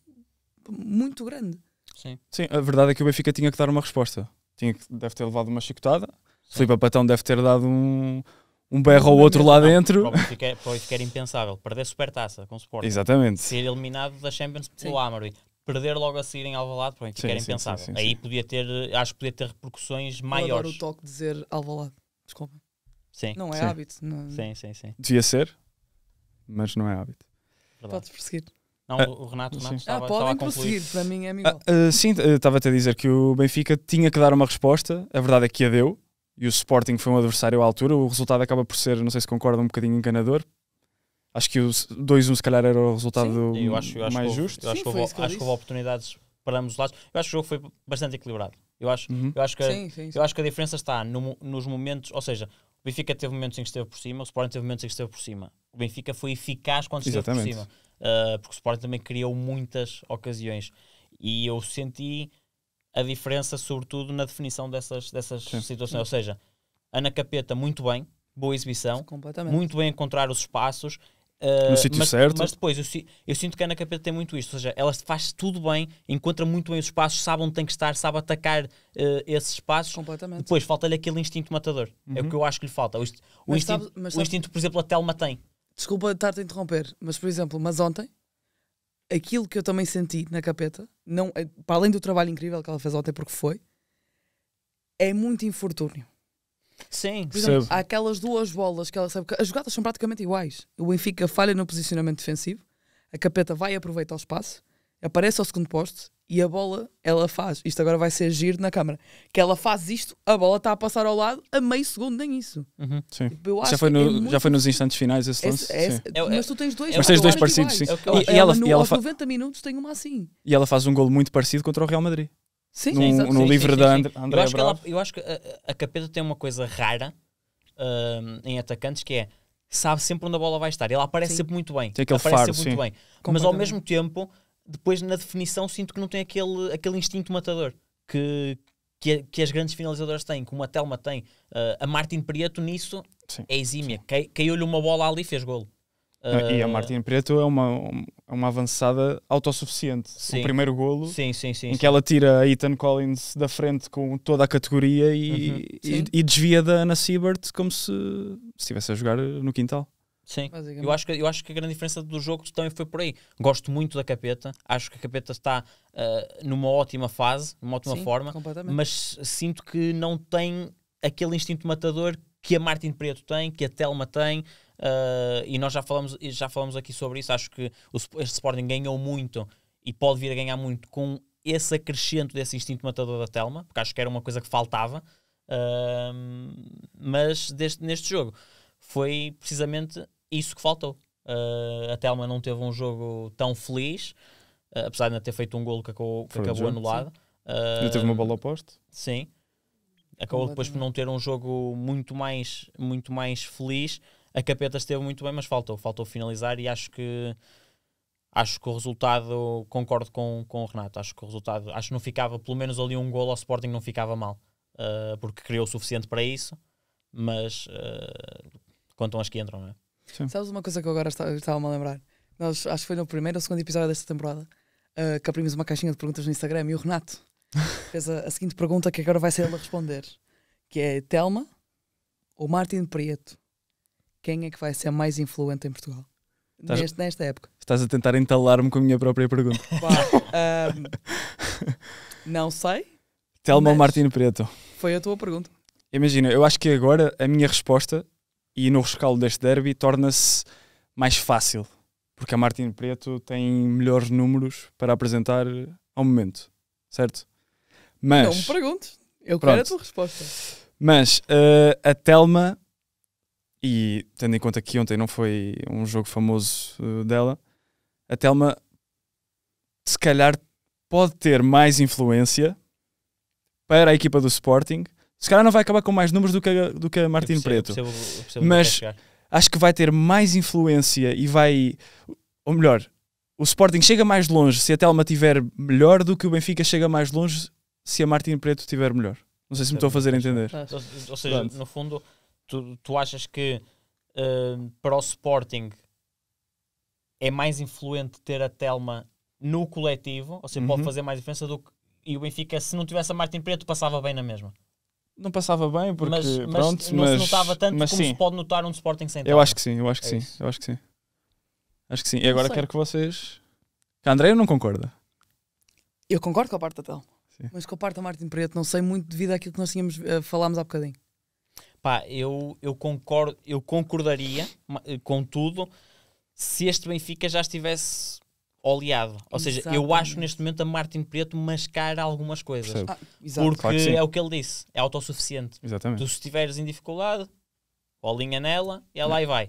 muito grande. Sim. Sim, a verdade é que o Benfica tinha que dar uma resposta. Tinha que, deve ter levado uma chicotada. Felipe Filipe Patão deve ter dado um, um berro ao outro lá dentro. É- para o Benfica era impensável. Perder supertaça com o Sporting. Exatamente. Ser eliminado da Champions pelo Amarim. Perder logo a seguir em Alvalade, para o Benfica era impensável. Sim, sim, sim, Aí podia ter, acho que podia ter repercussões maiores. adoro o toque de dizer Alvalade. Desculpa. Sim. Não é hábito. Não... Sim, sim, sim. Devia ser, mas não é hábito. Pode perseguir. Não, ah, o Renato, está Renato estava, ah, podem prosseguir, para mim é Ah, ah sim, eh, estava até a dizer que o Benfica tinha que dar uma resposta, a verdade é que a deu, e o Sporting foi um adversário à altura. O resultado acaba por ser, não sei se concorda, um bocadinho enganador. Acho que o 2-1 se calhar era o resultado Sim, eu acho, eu acho mais justo. Eu acho, Sim, que houve, acho que houve oportunidades para ambos os lados. Eu acho que o jogo foi bastante equilibrado. Eu acho, uhum. eu acho, que, sim, sim, sim. Eu acho que a diferença está no, nos momentos, ou seja, o Benfica teve momentos em que esteve por cima, o Sporting teve momentos em que esteve por cima. O Benfica foi eficaz quando Exatamente. esteve por cima, uh, porque o Sporting também criou muitas ocasiões. E eu senti a diferença, sobretudo, na definição dessas, dessas situações. Ou seja, Ana Capeta, muito bem, boa exibição, muito bem encontrar os espaços. Uh, no eh, sítio mas, certo. Mas depois, eu, eu, sinto que a Ana Capeta tem muito isto, ou seja, ela faz tudo bem, encontra muito bem os espaços, sabe onde tem que estar, sabe atacar uh, esses espaços. Completamente. Depois, falta-lhe aquele instinto matador. Uhum. É o que uhum. eu acho que lhe falta. O, instinto, mas mas instinto, por exemplo, a Telma tem. Desculpa estar-te a interromper, mas por exemplo, mas ontem aquilo que eu também senti na capeta, não, eh, para além do trabalho incrível que ela fez ontem, porque foi, é muito infortúnio. Sim, exemplo, há aquelas duas bolas que ela sabe que as jogadas são praticamente iguais. O Benfica falha no posicionamento defensivo, a capeta vai aproveitar o espaço aparece ao segundo posto e a bola, ela faz. Isto agora vai ser giro na câmara. Que ela faz isto, a bola está a passar ao lado a meio segundo, nem isso. Uhum, sim. Tipo, já, foi no, é já foi nos instantes finais esse lance? É mas tu tens dois, mas tens dois parecidos, sim. E, ela, e ela aos 90 minutos tem uma assim. E ela faz um golo muito parecido contra o Real Madrid. Sim, no, sim, no livro sim, da André, eu acho que, ela, eu acho que a, a Capeta tem uma coisa rara uh, em atacantes que é sabe sempre onde a bola vai estar. Ela aparece sempre muito bem. Tem aparece faro, muito bem. Mas ao mesmo tempo depois na definição sinto que não tem aquele, aquele instinto matador que, que, que as grandes finalizadoras têm, como a Telma tem. Uh, a Martin Prieto nisso sim, é exímia. Cai, Caiu-lhe uma bola ali e fez golo. Uh, e a Martin Preto é uma, é uma avançada autossuficiente. Sim. O primeiro golo sim, sim, sim, em que ela tira a Ethan Collins da frente com toda a categoria e, uhum. e, e desvia da Ana Siebert como se estivesse a jogar no quintal. Sim, eu acho, que, eu acho que a grande diferença do jogo também foi por aí. Gosto muito da capeta, acho que a capeta está uh, numa ótima fase, numa ótima Sim, forma, mas sinto que não tem aquele instinto matador que a Martin Preto tem, que a Telma tem, uh, e nós já falamos, já falamos aqui sobre isso. Acho que o, este Sporting ganhou muito e pode vir a ganhar muito com esse acrescento desse instinto matador da Telma, porque acho que era uma coisa que faltava, uh, mas deste, neste jogo foi precisamente isso que faltou. Uh, a Telma não teve um jogo tão feliz, uh, apesar de ainda ter feito um golo que, acabou, que acabou anulado. Uh, teve uma bola ao poste. Ah, sim. Acabou depois por não ter um jogo muito mais, muito mais feliz. A Capeta esteve muito bem, mas faltou. Faltou finalizar e acho que acho que o resultado, concordo com, com o Renato, acho que o resultado, acho que não ficava, pelo menos ali um gol ao Sporting não ficava mal, uh, porque criou o suficiente para isso, mas uh, contam as que entram, não é? Sim. Sabes uma coisa que eu agora estava-me a lembrar? Nós, acho que foi no primeiro ou segundo episódio desta temporada uh, que abrimos uma caixinha de perguntas no Instagram e o Renato fez a, a seguinte pergunta que agora vai ser ele a responder: que é Telma ou Martin Prieto? Quem é que vai ser mais influente em Portugal? Estás, Neste, nesta época. Estás a tentar entalar-me com a minha própria pergunta. Pá, um, não sei. Telma ou Martin Preto Foi a tua pergunta. Imagina, eu acho que agora a minha resposta e no rescaldo deste derby torna-se mais fácil, porque a Martin Preto tem melhores números para apresentar ao momento, certo? Mas, não me perguntes, eu pronto. quero a tua resposta. Mas uh, a Telma, e tendo em conta que ontem não foi um jogo famoso uh, dela, a Telma se calhar pode ter mais influência para a equipa do Sporting se calhar não vai acabar com mais números do que a, do que a Martin percebo, Preto. Eu percebo, eu percebo mas que acho que vai ter mais influência e vai. Ou melhor, o Sporting chega mais longe se a Telma tiver melhor do que o Benfica chega mais longe se a Martin Preto tiver melhor. Não sei se me estou a fazer entender. ou, ou, seja, Pronto. no fundo, tu, tu achas que uh, para o Sporting é mais influente ter a Telma no coletivo, ou seja, uhum. pode fazer mais diferença do que. E o Benfica, se não tivesse a Martin Preto, passava bem na mesma não passava bem, porque mas, mas não se notava tanto mas como sim. se pode notar um Sporting sem Eu acho que sim, eu acho que é sim, isso. eu acho que sim. Acho que sim. E agora quero que vocês. Que a Andréia não concorda. Eu concordo com a parte da Telmo. Mas com a parte da Martin Preto não sei muito devido àquilo que nós tínhamos uh, falámos há bocadinho. Pá, eu, eu concordo, eu concordaria eh, com tudo se este Benfica já estivesse oleado. Ou seja, Exatamente. eu acho neste momento a Martin Preto mascara algumas coisas. Ah, porque claro é o que ele disse, é autossuficiente. Exatamente. Tu se estiveres em dificuldade, bolinha nela e ela aí vai.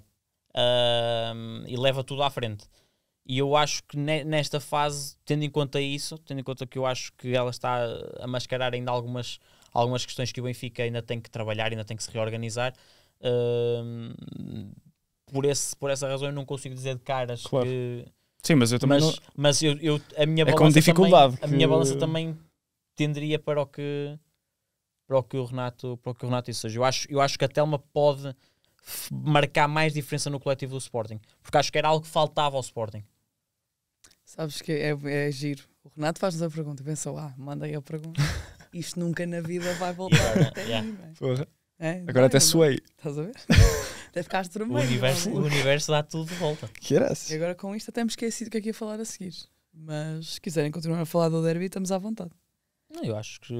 Uh, e leva tudo à frente. E eu acho que nesta fase, tendo em conta isso, tendo em conta que eu acho que ela está a mascarar ainda algumas, algumas questões que o Benfica ainda tem que trabalhar, ainda tem que se reorganizar. Uh, por, esse, por essa razão eu não consigo dizer de caras claro. que Sim, mas eu também mas, não... Mas eu, eu, a minha é com dificuldade. Também, que... A minha balança também tenderia para o que para o que o Renato, para o que o Renato isso Seja, eu acho, eu acho que a Telma pode marcar mais diferença no coletivo do Sporting, porque acho que era algo que faltava ao Sporting. Sabes que é, é giro. O Renato faz-nos a pergunta, pensou, ah, manda aí a pergunta. Isto nunca na vida vai voltar yeah, até yeah. É, Agora até suei. Estás a ver? até ficaste tremendo. O universo, é? o universo dá tudo de volta. Que era E agora com isto até me esqueci do que é que ia falar a seguir. Mas se quiserem continuar a falar do derby, estamos à vontade. Não, eu acho que,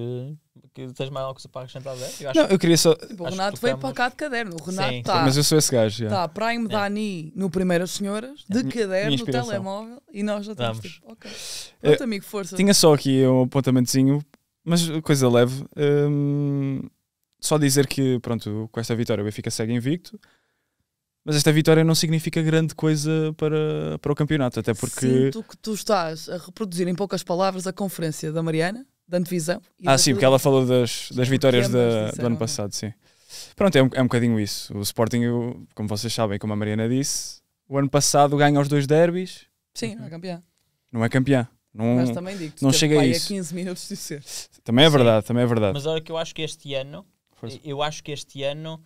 que tens mais algo para acrescentar ao derby. Eu não, eu queria só. Tipo, o Renato tocamos... veio para cá de caderno. O Renato está. Mas eu sou esse gajo. Está Prime é. Dani no Primeiras Senhoras, de é. caderno, no telemóvel, e nós já estamos tipo, ok. Pronto, eu, amigo, força. Tinha só aqui um apontamentozinho, mas coisa leve. Hum, só dizer que, pronto, com esta vitória o Benfica segue invicto, mas esta vitória não significa grande coisa para, para o campeonato, até porque... Sinto que tu estás a reproduzir em poucas palavras a conferência da Mariana, da antevisão. Ah, sim, porque ela falou das, das vitórias da, do ano passado, sim. Pronto, é um, é um bocadinho isso. O Sporting, como vocês sabem, como a Mariana disse, o ano passado ganha os dois derbys. Sim, não é uhum. campeão. Não é campeão. Não, Mas também digo, não chega a isso. A 15 minutos de ser. Também é Sim, verdade, também é verdade. Mas olha que eu acho que este ano Força. Eu acho que este ano,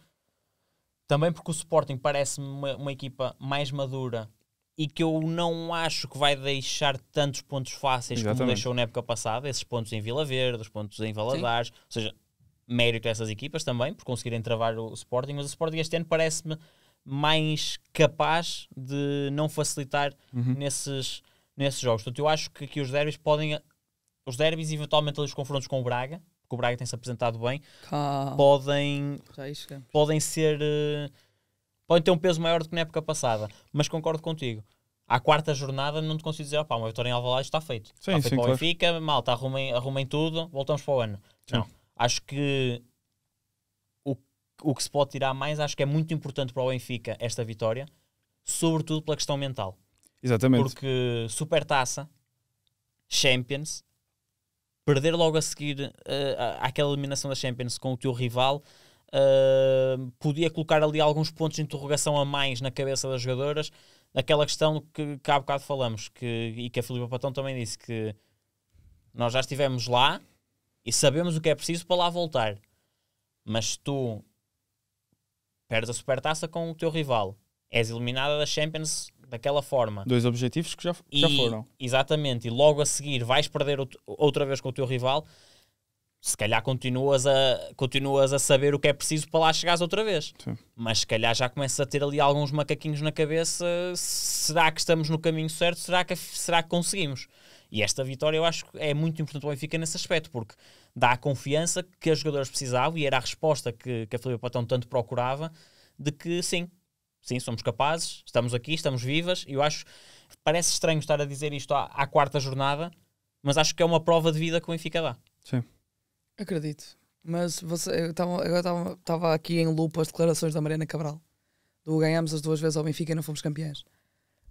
também porque o Sporting parece-me uma, uma, equipa mais madura e que eu não acho que vai deixar tantos pontos fáceis Exatamente. como deixou na época passada, esses pontos em Vila Verde, os pontos em Valadares, Sim. ou seja, mérito a essas equipas também por conseguirem travar o Sporting, mas o Sporting este ano parece-me mais capaz de não facilitar uhum. nesses, nesses jogos. Portanto, eu acho que, aqui os derbys podem. Os derbys, eventualmente, ali os confrontos com o Braga, porque o Braga tem-se apresentado bem, Calma. podem, Risca. podem ser. Eh, podem ter um peso maior do que na época passada. Mas concordo contigo. À quarta jornada não te consigo dizer, opá, uma vitória em Alvalade está feito. Sim, está feito sim, para o claro. Benfica, malta, arrumem, arrumem tudo, voltamos para o ano. Sim. Não, acho que o, o que se pode tirar mais, acho que é muito importante para o Benfica esta vitória, sobretudo pela questão mental. Exatamente. Porque super taça, Champions, perder logo a seguir uh, àquela eliminação da Champions com o teu rival uh, podia colocar ali alguns pontos de interrogação a mais na cabeça das jogadoras, aquela questão que, que há bocado falamos que, e que a Filipe Patão também disse que nós já estivemos lá e sabemos o que é preciso para lá voltar. Mas tu perdes a supertaça com o teu rival, és eliminada da Champions daquela forma. Dois objetivos que já, que e, já foram. Exatamente, e logo a seguir vais perder outra vez com o teu rival, se calhar continuas a, continuas a saber o que é preciso para lá chegares outra vez. Sim. Mas se calhar já começas a ter ali alguns macaquinhos na cabeça, será que estamos no caminho certo? Será que, será que conseguimos? E esta vitória eu acho que é muito importante para o Benfica nesse aspecto, porque dá a confiança que os jogadores precisavam e era a resposta que, que a Filipe Patão tanto procurava de que sim, Sim, somos capazes, estamos aqui, estamos vivas. E eu acho, parece estranho estar a dizer isto à, à quarta jornada, mas acho que é uma prova de vida que o Benfica dá. Sim. Acredito. Mas você, eu tava, agora estava aqui em lupa as declarações da Mariana Cabral. Do ganhamos as duas vezes ao Benfica e não fomos campeões.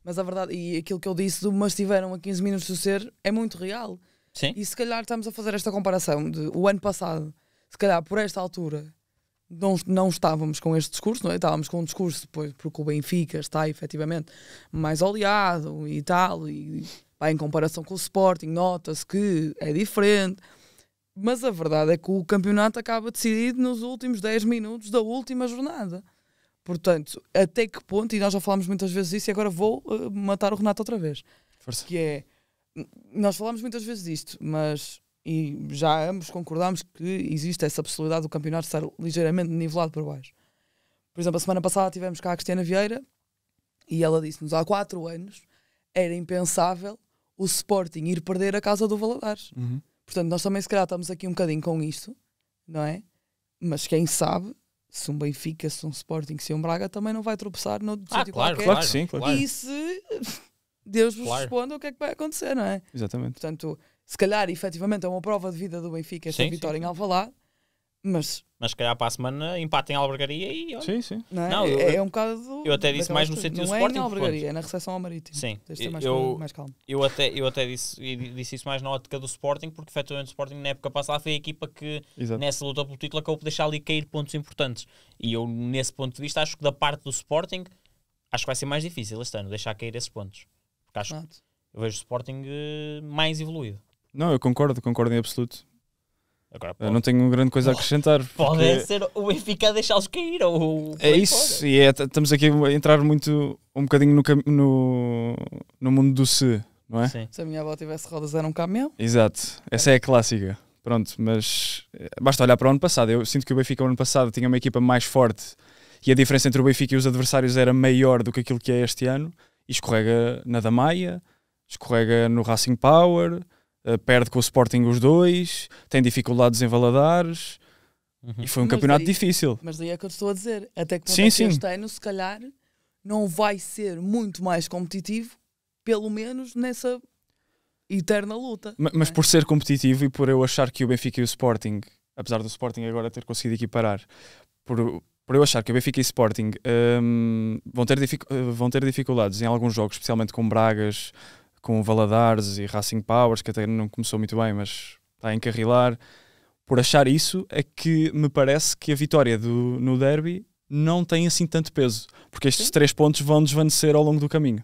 Mas a verdade, e aquilo que eu disse do mas tiveram a 15 minutos do ser, é muito real. Sim. E se calhar estamos a fazer esta comparação de o ano passado, se calhar por esta altura, não, não estávamos com este discurso, não é? estávamos com um discurso, depois porque o Benfica está efetivamente mais oleado e tal, e pá, em comparação com o Sporting, nota-se que é diferente. Mas a verdade é que o campeonato acaba decidido nos últimos 10 minutos da última jornada. Portanto, até que ponto, e nós já falámos muitas vezes isso, e agora vou eh, matar o Renato outra vez. Força. Que é, nós falámos muitas vezes disto, mas e já ambos concordámos que existe essa possibilidade do campeonato estar ligeiramente nivelado para baixo. Por exemplo, a semana passada tivemos cá a Cristiana Vieira e ela disse-nos há quatro anos era impensável o Sporting ir perder a casa do Valadares. Uhum. Portanto, nós também se calhar estamos aqui um bocadinho com isto, não é? Mas quem sabe, se um Benfica, se um Sporting, se um Braga, também não vai tropeçar no ah, sítio claro, qualquer. Claro que sim, claro. E se Deus vos claro. responda o que é que vai acontecer, não é? Exatamente. Portanto, se calhar efetivamente é uma prova de vida do Benfica esta sim, vitória sim. em Alvalade, mas... Mas se calhar para a semana empate em Albergaria e... Olha. Sim, sim. Não, é? não eu, é, é um bocado... Do, eu até disse mais no sentido não Sporting. é em Albergaria, é na recepção ao Marítimo. Sim. Eu, mais, eu, mais calmo. Eu até, eu até disse, disse isso mais na ótica do Sporting, porque efetivamente o Sporting na época passada foi a equipa que Exato. nessa luta pelo título acabou por deixar ali cair pontos importantes. E eu nesse ponto de vista acho que da parte do Sporting acho que vai ser mais difícil este ano deixar cair esses pontos. Porque acho Exato. que eu vejo o Sporting eh, mais evoluído. Não, eu concordo, concordo em absoluto. Agora, eu não tenho grande coisa a acrescentar. Porque... Pode é ser o Benfica deixá-los cair ou É isso, e é, estamos aqui a entrar muito um bocadinho no, no, no mundo do se, não é? Sim. Se a minha avó tivesse rodas era um caminhão. Exato, essa é a clássica. Pronto, mas eh, basta olhar para o ano passado. Eu sinto que o Benfica, o ano passado, tinha uma equipa mais forte e a diferença entre o Benfica e os adversários era maior do que aquilo que é este ano. E escorrega na Damaia, escorrega no Racing Power, eh, perde com o Sporting os dois, tem dificuldades em Valadares. Uhum. E foi um mas campeonato daí, difícil. Mas daí é que eu estou a dizer. Até que sim, é sim. este ano, se calhar, não vai ser muito mais competitivo, pelo menos nessa eterna luta. Mas, é? mas, por ser competitivo e por eu achar que o Benfica e o Sporting, apesar do Sporting agora ter conseguido equiparar, por, por eu achar que o Benfica e o Sporting um, vão, ter eh, vão ter dificuldades em alguns jogos, especialmente com Bragas, com o Valadares e Racing Powers, que até não começou muito bem, mas está a encarrilar. Por achar isso, é que me parece que a vitória do, no derby não tem assim tanto peso, porque estes Sim. três pontos vão desvanecer ao longo do caminho.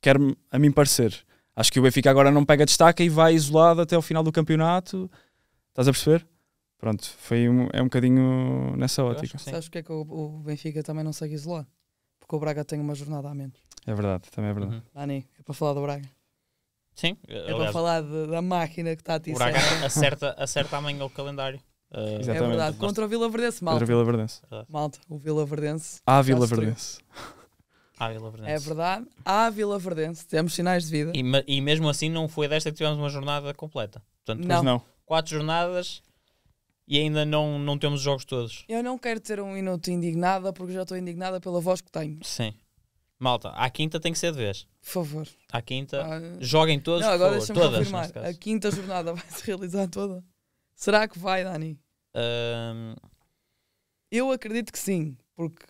Quer a mim parecer. Acho que o Benfica agora não pega destaque e vai isolado até o final do campeonato. Estás a perceber? Pronto, foi um, é um bocadinho nessa ótica. Acho que Sabes porque é que o, o Benfica também não segue isolar? Porque o Braga tem uma jornada a menos. É verdade, também é verdade. Uhum. Dani, é para falar do Braga. Sim, é eh, aliás, para falar de, da máquina que está a ti. O Braga acerta, acerta amanhã o calendário. Uh, é verdade, contra o Vila Verdense, malta. Contra o Vila Verdense. É malta, o Vila Verdense. A Vila Verdense. A Vila Verdense. É verdade, a Vila Verdense. Temos sinais de vida. E, e mesmo assim, não foi desta que tivemos uma jornada completa. Portanto, não. não. Quatro jornadas e ainda não, não temos os jogos todos. Eu não quero ter um minuto indignada porque já estou indignada pela voz que tenho. Sim. Malta, à quinta tem que ser de vez. Por favor. À quinta, ah, joguem todos. Não, agora deixa-me confirmar. A quinta jornada vai se realizar toda. Será que vai, Dani? Um... Eu acredito que sim, porque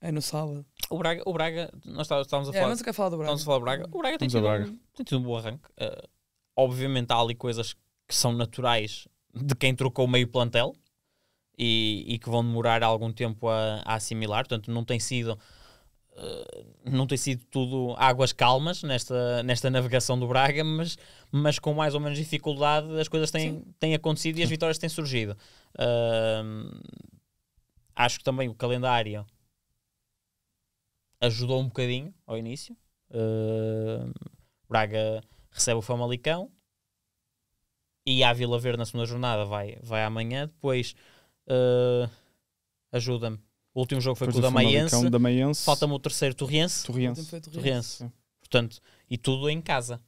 é no sábado. O Braga, o Braga nós estávamos a é, falar. É, mas eu quero falar do Braga. Estamos a falar do Braga. O Braga tem, tido, Braga. Um, tem tido, Um, bom arranque. Uh, obviamente há ali coisas que são naturais de quem trocou meio plantel e, e que vão demorar algum tempo a, a assimilar. Portanto, não tem sido eh, não tem sido tudo águas calmas nesta, nesta navegação do Braga, mas, mas com mais ou menos dificuldade as coisas têm, têm acontecido e as vitórias têm surgido. Uh, acho que também o calendário ajudou um bocadinho ao início. Uh, Braga recebe o Famalicão e a Vila Verde na segunda jornada vai, vai amanhã. Depois uh, ajuda-me o último jogo foi Depois com o da Damaiense. Falta-me o terceiro Torriense. Torriense. Torriense. Torriense. Portanto, e tudo em casa.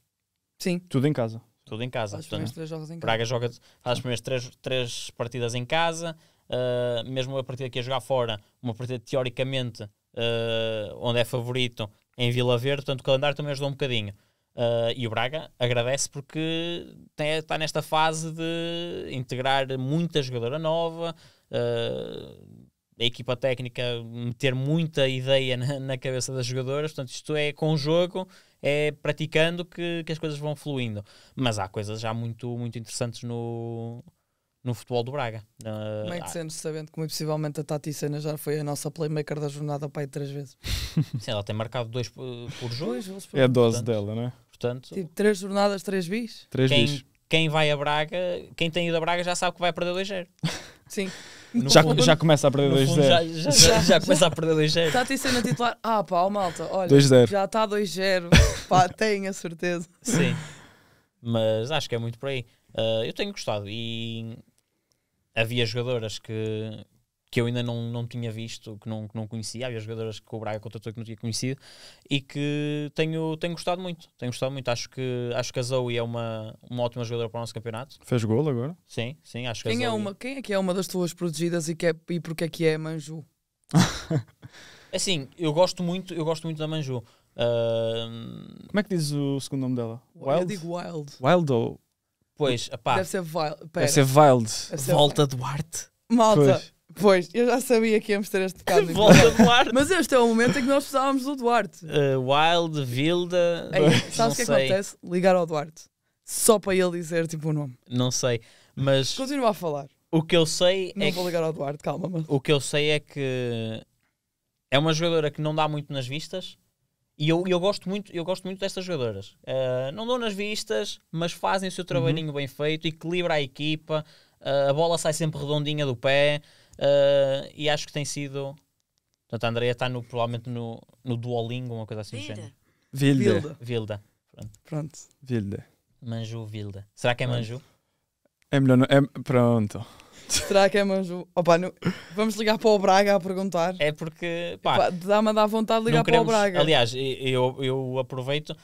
Sim. Tudo em casa. Tudo em casa. Faz Portanto, três jogos em Braga joga, faz as primeiras três, três partidas em casa. Uh, mesmo a partida que ia jogar fora, uma partida teoricamente uh, onde é favorito em Vila Verde, portanto o calendário também ajudou um bocadinho. Uh, e o Braga agradece porque está nesta fase de integrar muita jogadora nova, uh, a equipa técnica meter muita ideia na, na, cabeça das jogadoras, portanto, isto é com o jogo, é praticando que, que as coisas vão fluindo. Mas há coisas já muito, muito interessantes no, no futebol do Braga. Uh, Como é que sendo sabendo que muito possivelmente a Tati Sena já foi a nossa playmaker da jornada pai três vezes? Sim, ela tem marcado dois por, por jogo. é a dose portanto, dela, não é? Portanto, tipo, três jornadas, três bis? Três quem, bis. Quem vai a Braga, quem tem ido a Braga já sabe que vai perder o Sim. já, já começa a perder 2-0. Já, já, já, já, começa a perder 2-0. Está a ter cena titular. Ah, pá, malta, olha. Já está 2-0. pá, tenho a certeza. Sim. Mas acho que é muito por aí. Uh, eu tenho gostado e havia jogadoras que, que eu ainda não, não tinha visto, que não, que não conhecia. Havia jogadoras que o Braga contratou que não tinha conhecido e que tenho, tenho gostado muito. Tenho gostado muito. Acho que, acho que a Zoe é uma, uma ótima jogadora para o nosso campeonato. Fez gol agora? Sim, sim. Acho quem, é Zoe... é uma, quem é que é uma das tuas protegidas e, que é, e porque é que é Manju? assim, eu gosto muito, eu gosto muito da Manju. Uh... Como é que diz o segundo nome dela? Wild? Eu digo Wild. Wild ou... Pois, apá. Deve ser Wild. Deve ser Wild. Deve ser Volta Duarte. Malta, pois. Pois, eu já sabia que íamos ter este bocado. Volta Duarte. Mas este é o momento em que nós precisávamos do Duarte. Uh, eh, wild, Vilda. Ei, sabes o que é acontece? Ligar ao Duarte. Só para ele dizer tipo o um nome. Não sei, mas. Continua a falar. O que eu sei não é. Não vou que... ligar ao Duarte, calma. Mas... O que eu sei é que. É uma jogadora que não dá muito nas vistas. E eu, eu, gosto muito, eu gosto muito destas jogadoras. Uh, não dão nas vistas, mas fazem o seu uhum. trabalhinho uhum. bem feito, equilibra a equipa, uh, a bola sai sempre redondinha do pé. Uh, e acho que tem sido. Portanto, a Andrea está no, provavelmente no, no Duolingo, uma coisa assim Vilda. do género. Vilda. Vilda. Pronto. Pronto. Vilda. Manju Vilda. Será que é Manju? É melhor não. É, pronto. Será que é Manju? Opa, não, vamos ligar para o Braga a perguntar. É porque. Dá-me dá vontade de ligar queremos, para o Braga. Aliás, eu, eu aproveito.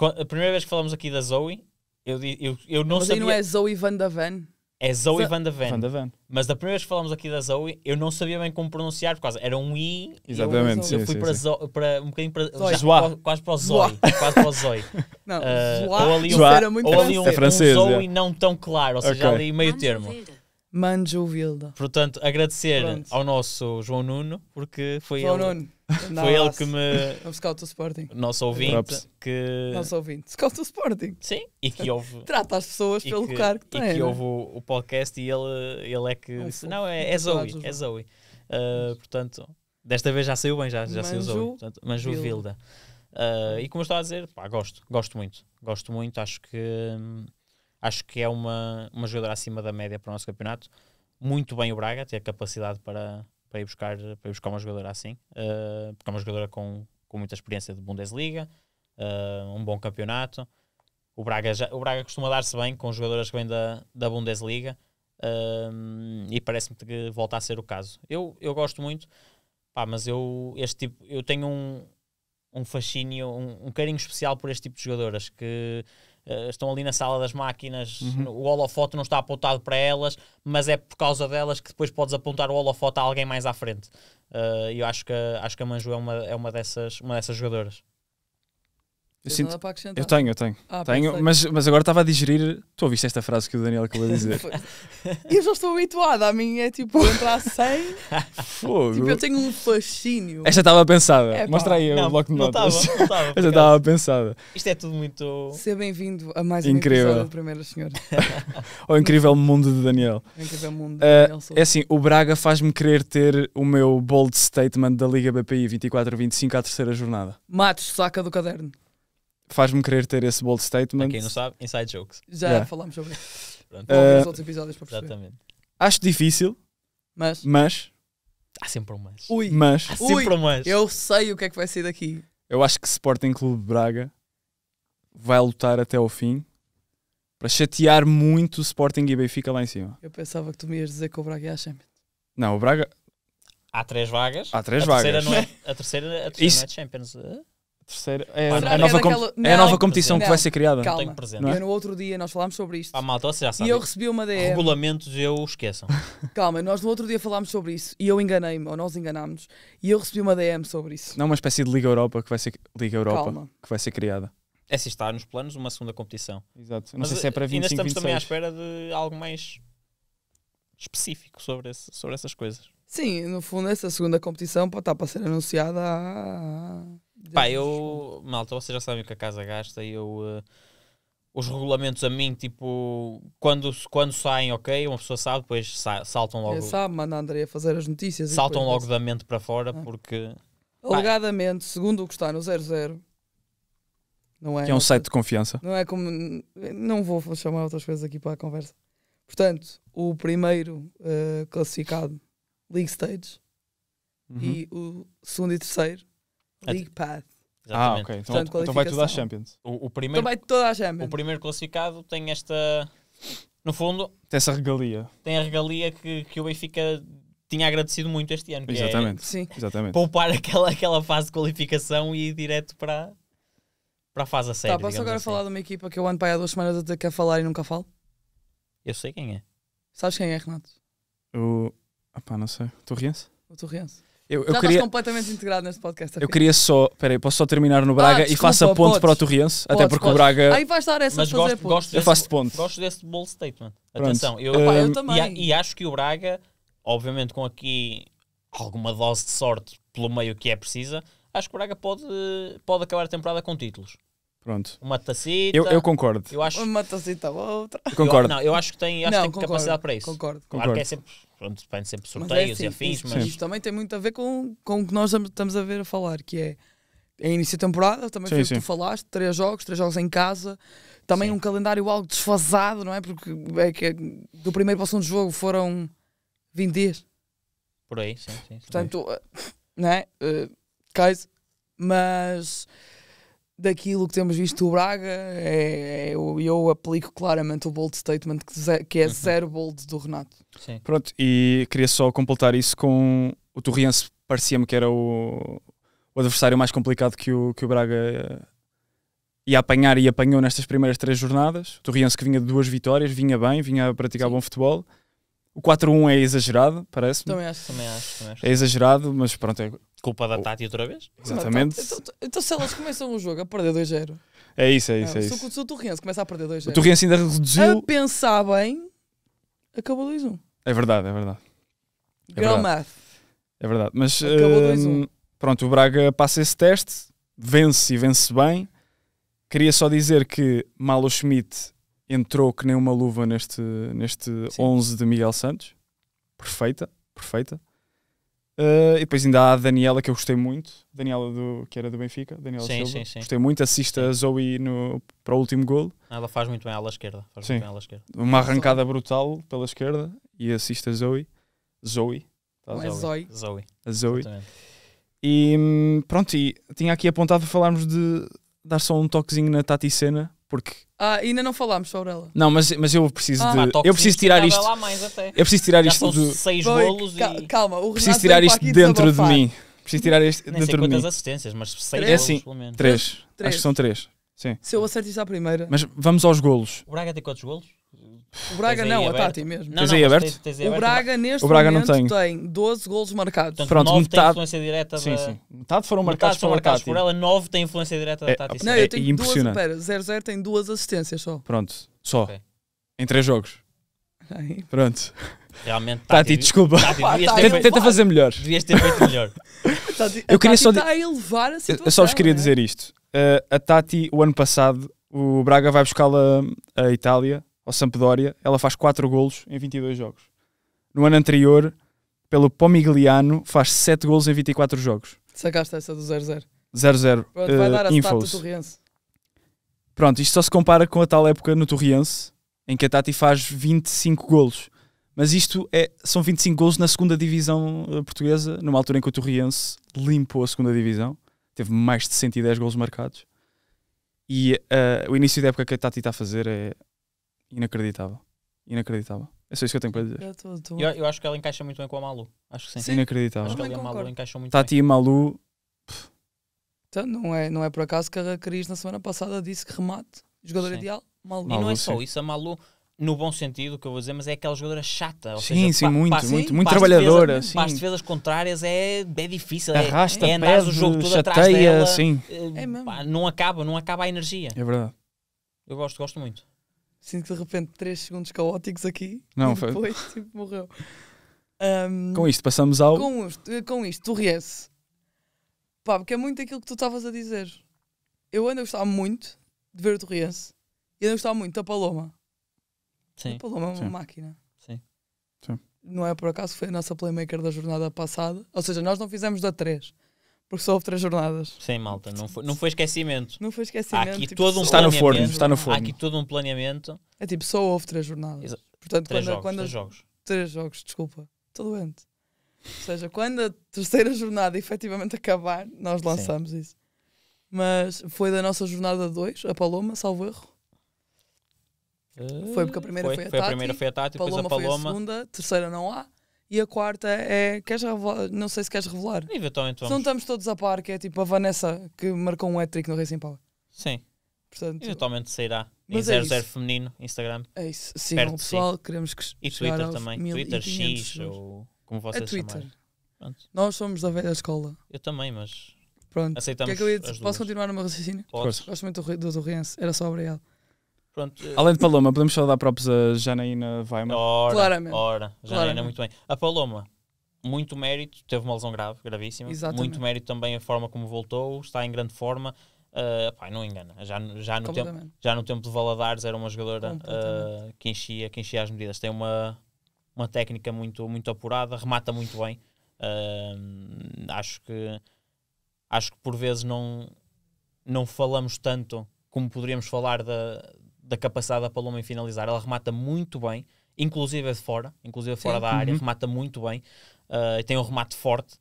A primeira vez que falamos aqui da Zoe, eu, eu, eu não Mas sabia. Mas não é Zoe Van da Van? É Zoe Van da Van. Mas da primeira vez que falámos aqui da Zoe, eu não sabia bem como pronunciar, por causa era um I. Exatamente, eu, sim, eu fui sim, para, sim. Zo, para um bocadinho para. Zoe. Já, quase para o Zoe. Quase para o Zoe. não, uh, ou ali um, Era muito ou ali é um, é francês, um Zoe é. não tão claro, ou seja, okay. ali meio termo. Manjo Vilda. Portanto, agradecer Pronto. ao nosso João Nuno, porque foi João ele. Nuno foi ele que me. O é scout do Sporting. Nosso ouvinte. Props. Que... Nosso ouvinte. Scout do Sporting. Sim, e que ouve Trata as pessoas pelo que, cargo que e tem. E que né? ouve o, o, podcast e ele, ele é que. É um disse, não, é, é Zoe. É Zoe. Uh, portanto, desta vez já saiu bem, já, já saiu Zoe. Portanto, Manju Vilda. Vilda. Uh, e como eu estava a dizer, pá, gosto, gosto muito. Gosto muito, acho que. acho que é uma, uma jogadora acima da média para o nosso campeonato. Muito bem o Braga, tem a capacidade para, para ir buscar, para ir buscar uma jogadora assim, uh, porque é uma jogadora com, com muita experiência de Bundesliga, uh, um bom campeonato. O Braga, já, o Braga costuma dar-se bem com jogadoras que vêm da, da Bundesliga uh, e parece-me que volta a ser o caso. Eu, eu gosto muito, pá, mas eu, este tipo, eu tenho um, um fascínio, um, um carinho especial por este tipo de jogadoras que eh, estão ali na sala das máquinas, uhum. o holofote não está apontado para elas, mas é por causa delas que depois podes apontar o holofote a alguém mais à frente. Eh, e eu acho que, acho que a Manju é uma, é uma, dessas, uma dessas jogadoras. Eu, sinto... eu tenho, eu tenho. Ah, tenho mas, mas agora estava a digerir. Tu ouviste esta frase que o Daniel acabou de dizer? eu já estou habituada. A mim é tipo entrar sem. Fogo. Tipo, eu tenho um fascínio. Esta estava pensada. É, Mostra aí não, o bloco de notas. Não estava, Esta estava pensada. Isto é tudo muito. Seja bem-vindo a mais incrível. um episódio do Primeiro Senhor. o incrível mundo de Daniel. O incrível mundo de eh, Daniel. Uh, é assim, o Braga faz-me querer ter o meu bold statement da Liga BPI 24-25 à terceira jornada. Matos, saca do caderno faz-me querer ter esse bold statement. Para quem não sabe, inside jokes. Já yeah. falámos sobre isso. Pronto. Uh, outros episódios para perceber. Exatamente. Acho difícil, mas. mas Há sempre um mais. Ui, mas. Há sempre Ui, um mais. Eu sei o que é que vai sair daqui. Eu acho que Sporting Clube Braga vai lutar até ao fim para chatear muito o Sporting e Benfica lá em cima. Eu pensava que tu me ias dizer que o Braga ia à Champions. Não, o Braga. Há três vagas. Há três a vagas. Terceira não é, a terceira, a terceira Isso... não é Champions. Ah. Terceira. É, a, é nova, daquela- é a nova Não, competição que vai ser criada. Calma. tenho presente. Não é? Eu no outro dia nós falámos sobre isto. Ah, malta, vocês já E eu recebi uma DM. Regulamentos eu esqueçam. Calma, nós no outro dia falámos sobre isso e eu enganei-me, ou nós enganámos-nos, e eu recebi uma DM sobre isso. Não, uma espécie de Liga Europa que vai ser Liga Europa Calma. que vai ser criada. Essa é assim, está nos planos uma segunda competição. Exato. Não Mas sei se é para ainda 25, estamos também à espera de algo mais específico sobre, esse- sobre essas coisas. Sim, no fundo, essa segunda competição está para ser anunciada há Pá, eu. Malta, vocês já sabem o que a casa gasta e eu. Uh, os regulamentos a mim, tipo, quando, quando saem, ok, uma pessoa sabe, depois sa saltam logo. Eu sabe, manda a André fazer as notícias. Saltam logo da mente para fora, ah. porque. Alegadamente, pá, segundo o que está no 00, não é? Que é um site de confiança. Não é como. Não vou chamar outras coisas aqui para a conversa. Portanto, o primeiro uh, classificado, League Stage, uhum. e o segundo e terceiro é League Path. Ah, ok. Então, então vai tudo à Champions. O, o primeiro, então toda a Champions. o primeiro classificado tem esta. No fundo, Tem essa regalia. tem a regalia que, que o Benfica tinha agradecido muito este ano. É Exatamente. Sim. Exatamente. poupar aquela, aquela fase de qualificação e ir direto para, para a fase a sério. Tá, posso agora assim. falar de uma equipa que eu ando para aí há duas semanas até quer falar e nunca falo? Eu sei quem é. Sabes quem é, Renato? O. Ah, pá, não sei. Torriense? O Torriense. Eu, eu Já queria... estás completamente integrado neste podcast. Eu queria só. Espera aí, posso só terminar no Braga ah, desculpa, e faço a ponte podes. para o Torriense? até porque podes. o Braga. Aí vai estar essa Mas gosto, eu faço de ponte. Gosto desse bold statement. Pronto. Atenção, eu, Opa, eu também. E, e, acho que o Braga, obviamente com aqui alguma dose de sorte pelo meio que é precisa, acho que o Braga pode, pode acabar a temporada com títulos. Pronto. Uma tacita. Eu, eu concordo. Eu acho... Uma tacita outra. Eu concordo. Eu, não, eu acho que tem, acho não, que tem concordo, capacidade para isso. Concordo. Claro concordo. que é sempre, pronto, depende sempre de é sorteios é assim, e afins, mas... Isto também tem muito a ver com, com o que nós estamos a ver a falar, que é em é início da temporada, também sim, foi o que tu falaste, três jogos, três jogos em casa, também sim. um calendário algo desfasado, não é? Porque é que do primeiro para o segundo jogo foram 20 dias. Por aí, sim, sim. Portanto, eh, não é? Uh, case, mas daquilo que temos visto o Braga, é, é, eu, eu, aplico claramente o bold statement que, é uhum. zero bold do Renato. Sim. Pronto, e queria só completar isso com o Torriense, parecia-me que era o, o, adversário mais complicado que o, que o Braga eh, ia apanhar e apanhou nestas primeiras três jornadas. O Torriense que vinha de duas vitórias, vinha bem, vinha a praticar Sim. bom futebol. O 4-1 é exagerado, parece-me. Também acho, também acho, também acho. É exagerado, mas pronto, é Culpa da Tati outra vez? Exatamente. Então, então, então, se elas começam o jogo a perder 2-0. É isso, é isso, é, é isso. Se o Torrense começa a perder 2-0. O Torrense ainda reduziu. A pensar bem, acabou 2-1. É verdade, é verdade. É Girl verdade. É verdade. Mas hum, pronto, o Braga passa esse teste, vence e vence bem. Queria só dizer que Malo Schmidt entrou que nem uma luva neste, neste 11 de Miguel Santos. Perfeita, perfeita. Uh, e depois ainda há a Daniela, que eu gostei muito. Daniela, do, que era do Benfica. Daniela sim, Silva. Sim, sim. Gostei muito. Assista a Zoe no, para o último gol. Ah, ela faz muito bem à esquerda. Faz sim. muito bem à esquerda. Uma arrancada brutal pela esquerda. E assista a Zoe. Zoe. Tá? É Zoe. é Zoe. Zoe. A Zoe. Exatamente. E hum, pronto, e tinha aqui apontado para falarmos de dar só um toquezinho na Tati Senna, porque ah, ainda não falámos sobre ela. Não, mas, mas eu preciso Ah. de. Pá, eu preciso tirar isto. Lá mais até. Eu preciso tirar Já isto são de. seis Boi, bolos ca- e Calma, o Renato Preciso tirar isto dentro de desabafar. mim. Preciso tirar isto nem sei dentro de mim. assistências, mas seis É sim. pelo menos. Três. Três. Acho que são três. Sim. Se eu acerto isto à primeira. Mas vamos aos golos. O Braga tem quantos golos? O Braga não, a Tati mesmo. Não, tens não, aí aberto? Tens, tens aí o aberto. Braga neste o Braga momento não tem. tem 12 golos marcados. Portanto, Pronto, 9 metade... tem influência direta da... Sim, sim. Metade foram metade marcados, foram marcados por ela, 9 tem influência direta da é, Tati. É não, eu tenho é impressionante. duas, pera, 0-0 tem duas assistências só. Pronto, só. Okay. Em 3 jogos. Aí. Pronto. Realmente, Tati, tati desculpa. Tati, ah, tati, tenta fazer melhor. Devias ter feito melhor. tati, eu queria só, está elevar a situação, Eu só vos queria é? dizer isto. Eh, a Tati, o ano passado, o Braga vai buscá-la à Itália ao Sampdoria, ela faz 4 golos em 22 jogos. No ano anterior, pelo Pomigliano, faz 7 golos em 24 jogos. Sacaste essa do 0-0. 0-0. Pronto, vai eh, dar a infos. do Torriense. Pronto, isto só se compara com a tal época no Torriense, em que a Tati faz 25 golos. Mas isto é, são 25 golos na segunda divisão eh, portuguesa, numa altura em que o Torriense limpou a segunda divisão. Teve mais de 110 golos marcados. E uh, o início da época que a Tati está a fazer é inacreditável. Inacreditável. É só isso que eu tenho para dizer. Eu, tô, tô... Eu, eu, acho que ela encaixa muito bem com a Malu. Acho que sim. sim. Inacreditável. Acho que ela e a Malu encaixam muito Tati bem. e Malu. Então, não é, não é por acaso que a Cris na semana passada disse que remate, jogador sim. ideal, Malu. E não é só isso, a Malu no bom sentido que eu vou dizer, mas é aquela jogadora chata. Ou sim, seja, sim, muito, muito, muito, muito trabalhadora. Defesa, sim. Para as defesas contrárias é, é difícil. Arrasta, é, é o jogo todo chateia, atrás dela. Sim. É, é mesmo. não acaba, não acaba a energia. É verdade. Eu gosto, gosto muito. Sinto que de repente 3 segundos caóticos aqui. Não, e depois foi. tipo, morreu. Um, com isto, passamos ao. Com, isto, com isto, tu ries. Pá, porque é muito aquilo que tu estavas a dizer. Eu ainda gostava muito de ver o Torriense e ainda gostava muito da Paloma. Sim. A Paloma é uma Sim. máquina. Sim. Sim. Não é por acaso que foi a nossa playmaker da jornada passada. Ou seja, nós não fizemos da 3. Porque só houve três jornadas. Sim, malta. Não foi, não foi esquecimento. Não foi esquecimento. aqui tipo, todo um está no forno, está no forno. Há aqui todo um planeamento. É tipo, só houve três jornadas. Exa Portanto, três quando, jogos, quando três jogos. Três jogos, desculpa. Estou doente. Ou seja, quando a terceira jornada efetivamente acabar, nós lançamos Sim. isso. Mas foi da nossa jornada 2, a Paloma, salvo erro. Uh, foi porque a primeira foi, eh, foi a, foi a A primeira foi a Tati, Paloma depois a Paloma. Foi a segunda, terceira não há. E a quarta é. Queres revelar? Não sei se queres revelar. Eventualmente vamos. não estamos todos a par, que é tipo a Vanessa que marcou um hat-trick no Racing Power. Sim. Portanto, Eventualmente sairá. Mas em é 00 feminino, Instagram. É isso. Sim, perto, pessoal, sim. queremos que. E Twitter também. Twitter X ou como vocês é Twitter. Nós somos da velha escola. Eu também, mas. Pronto. Aceitamos. Que é que eu ia dizer? Posso continuar no meu raciocínio? Posso. Gosto muito do, do, do Riense. Era só obrigado. Pronto, eh, Além de Paloma, podemos só dar próprios a Janaína Weimar. Ora, Claramente. ora, Janaína, Claramente. muito bem. A Paloma, muito mérito, teve uma lesão grave, gravíssima. Exatamente. Muito mérito também a forma como voltou, está em grande forma. Uh, eh, pá, não engana, já, já, no tempo, já no tempo de Valadares era uma jogadora uh, que, enchia, que enchia as medidas. Tem uma, uma técnica muito, muito apurada, remata muito bem. Uh, acho que acho que por vezes não, não falamos tanto como poderíamos falar da, da capacidade da Paloma em finalizar. Ela remata muito bem, inclusive de fora, inclusive fora Sim. da área, uhum. remata muito bem. Uh, tem um remate forte.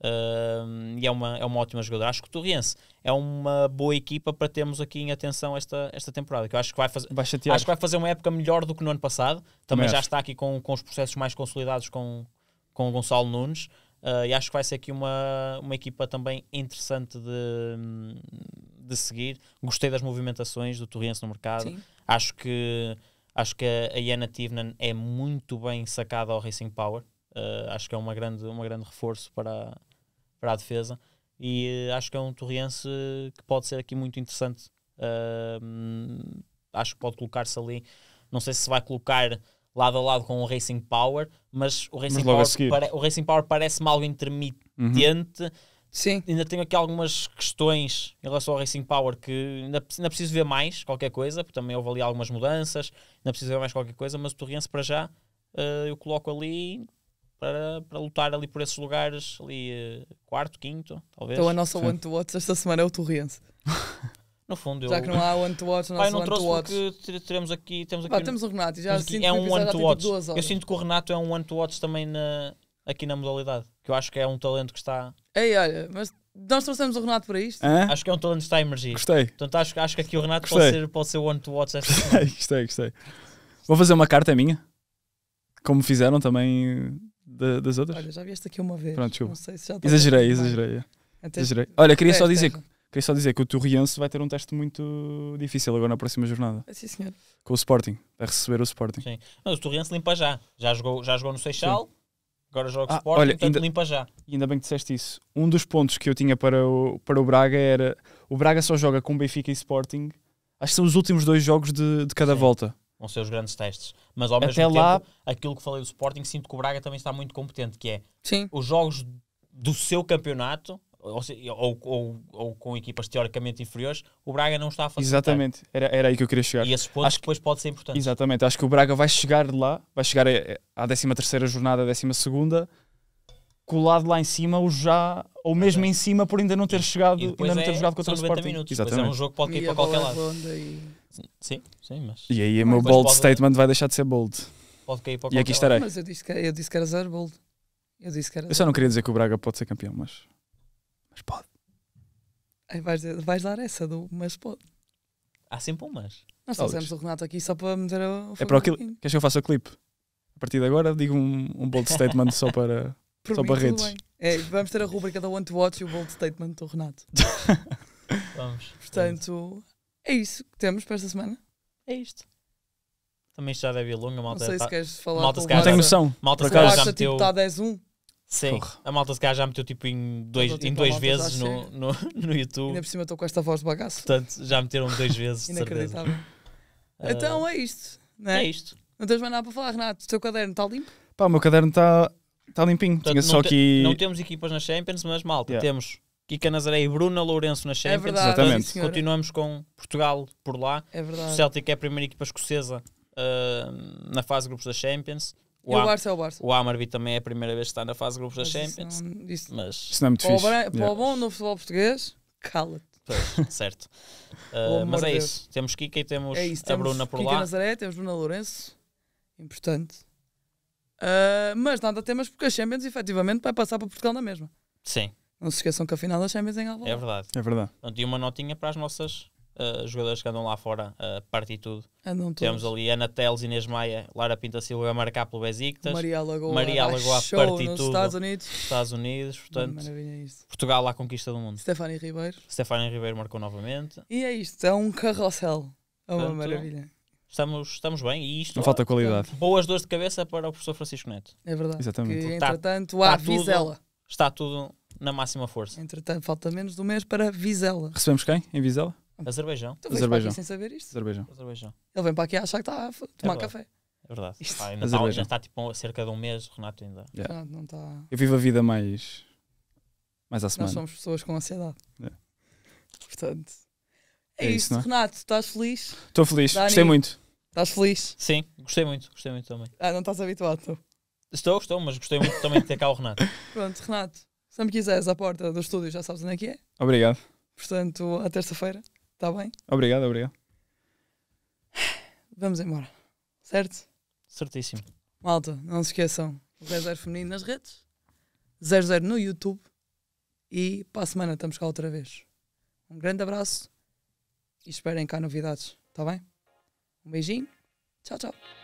Uh, e é uma, é uma ótima jogadora. Acho que o Torriense é uma boa equipa para termos aqui em atenção esta, esta temporada. Que eu acho que, vai fazer, vai acho que vai fazer uma época melhor do que no ano passado. Também já está aqui com, com os processos mais consolidados com, com o Gonçalo Nunes. Uh, e acho que vai ser aqui uma, uma equipa também interessante de, de seguir. Gostei das movimentações do Torriense no mercado. Sim. Acho que acho que a Iana Tivnan é muito bem sacada ao Racing Power. Uh, acho que é uma grande, uma grande reforço para, para a defesa. E uh, acho que é um Torriense que pode ser aqui muito interessante. Uh, acho que pode colocar-se ali. Não sei se vai colocar lado a lado com o Racing Power, mas o Racing, mas Power, o Racing Power parece-me algo intermitente. Uhum Sim. Ainda tenho aqui algumas questões em relação ao Racing Power que ainda, ainda preciso ver mais qualquer coisa, porque também houve ali algumas mudanças, ainda preciso ver mais qualquer coisa, mas o Torriense para já uh, eu coloco ali para, para lutar ali por esses lugares, ali uh, quarto, quinto, talvez. Então a nossa One to Watch esta semana é o Torriense. No fundo, eu... Já que não há one to watch, não, Pai, não trouxe watch. porque teremos aqui. Temos aqui, Pá, temos o Renato, já aqui, é um one to watch. Tipo eu sinto que o Renato é um one to watch também na, aqui na modalidade, que eu acho que é um talento que está Ei, olha, mas nós trouxemos o Renato para isto. Acho que é um todo que está a emergir. Gostei. então acho, acho que aqui o Renato pode ser, pode ser one to watch esta gostei, gostei, gostei. Vou fazer uma carta é minha, como fizeram também de, das outras. Olha, já vi esta aqui uma vez. Pronto, desculpa. Não sei se já exagerei, exagerei, é. Até... exagerei. Olha, queria só dizer que. Queria só dizer que o Torriense vai ter um teste muito difícil agora na próxima jornada. Ah, sim, senhor. Com o Sporting. A receber o Sporting. Sim. Não, o Torriense limpa já. Já jogou, já jogou no Seixal, Sim. Agora joga ah, Sporting, olha, portanto ainda, limpa já. Ainda bem que disseste isso. Um dos pontos que eu tinha para o, para o Braga era... O Braga só joga com Benfica e Sporting. Acho que são os últimos dois jogos de, de cada Sim. volta vão ser os grandes testes. Mas ao Até lá... aquilo que falei do Sporting, sinto que o Braga também está muito competente, que é Sim. os jogos do seu campeonato ou, ou, ou, ou, com equipas teoricamente inferiores, o Braga não está a fazer. Exatamente, era, era aí que eu queria chegar. E esses pontos acho depois que, pode ser importante. Exatamente, acho que o Braga vai chegar de lá, vai chegar à 13 terceira jornada, 12 segunda, colado lá em cima ou já, ou mesmo em cima por ainda não ter chegado, ainda não ter é, jogado contra o Sporting. Minutos, Exatamente. é um jogo que pode ir para qualquer lado. E... Sim, sim, mas... E aí o meu bold pode... statement vai deixar de ser bold. Pode cair para qualquer e aqui estarei. Lado. Mas eu disse que, eu disse que era zero bold. Eu, disse que era eu só não queria dizer que o Braga pode ser campeão, mas mas pode. Aí vais, vais dar essa do mas pode. Há sempre um mas. Nós trouxemos o Renato aqui só para meter o. É para o Queres que eu faça o clipe? A partir de agora digo um, um bold statement só para, Por só mim, para redes. É, vamos ter a rubrica da One to Watch e o bold statement do Renato. vamos. Portanto, é isso que temos para esta semana. É isto. Também isto já deve ir longa, malta. Não sei se tá- queres falar. Malta, se calhar, não tenho noção. Malta, se calhar já meteu. Tipo, tá 10 -1. Sim, Porra. a malta se calhar já meteu tipo em dois, tipo em dois vezes no, no, no YouTube. Ainda por cima estou com esta voz de bagaço. Portanto, já meteram dois vezes. Inacreditável. Uh... Então é isto. Não é? é isto. Não tens mais nada para falar, Renato. O teu caderno está limpo? Pá, o meu caderno está tá limpinho. Portanto, Tinha só te, aqui... não temos equipas na Champions, mas malta, yeah. temos Kika Nazaré e Bruna Lourenço na Champions. É verdade, Exatamente. Sim, Continuamos com Portugal por lá. É verdade. O Celtic é a primeira equipa escocesa uh, na fase de grupos da Champions. O, Am Barça, é o, Barça. o Amarvi também é a primeira vez que está na fase de grupos mas da Champions. Isso não, isso, mas isso não é muito para fixe. O, yeah. para o bom no futebol português, cala-te. Pois, certo. uh, mas é isso. Temos Kika e temos, é isso, temos a Bruna por Kika lá. Nazaré, temos Bruna Lourenço. Importante. Uh, mas nada temas porque a Champions efetivamente vai passar para Portugal na mesma. Sim. Não se esqueçam que a final da Champions é em Alvalade. É verdade. É verdade. Portanto, e uma notinha para as nossas uh, jogadores que andam lá fora a uh, partir tudo. Andam Temos ali Ana Teles, Inês Maia, Lara Pinta Silva a marcar pelo Besiktas. Maria Lagoa, Maria Lagoa a partir tudo. Estados Unidos. Estados Unidos, portanto. Portugal à conquista do mundo. Stefani Ribeiro. Stefani Ribeiro marcou novamente. E é isto, é um carrossel. É uma portanto, maravilha. Estamos, estamos bem e isto. Não falta qualidade. É boas dores de cabeça para o professor Francisco Neto. É verdade. Exatamente. Que, tá, entretanto, está, há Vizela. está tudo na máxima força. Entretanto, falta menos de um mês para Vizela. Recebemos quem em Vizela? Azerbaijão. Tu vens Azerbaijão. sem saber isto? Azerbaijão. Azerbaijão. Ele vem para aqui a achar que está a é tomar é café. É verdade. Isto. Ah, ainda está, já está tipo cerca de um mês, Renato ainda. Yeah. Renato ah, não está. Eu vivo a vida mais. mais à semana. Nós somos pessoas com ansiedade. Yeah. Portanto. É, é isso, isto, é? Renato. Estás feliz? Estou feliz, Dani, gostei muito. Estás feliz? Sim, gostei muito, gostei muito também. Ah, não estás habituado, tu? Estou, estou, mas gostei muito também de ter cá o Renato. Pronto, Renato, se me quiseres à porta do estúdio, já sabes onde é que é. Obrigado. Portanto, à terça-feira. Está bem? Obrigado, obrigado. Vamos embora. Certo? Certíssimo. Malta, não se esqueçam. 00 Feminino nas redes, 00 no YouTube e para a semana estamos cá outra vez. Um grande abraço e esperem cá novidades, está bem? Um beijinho, tchau, tchau.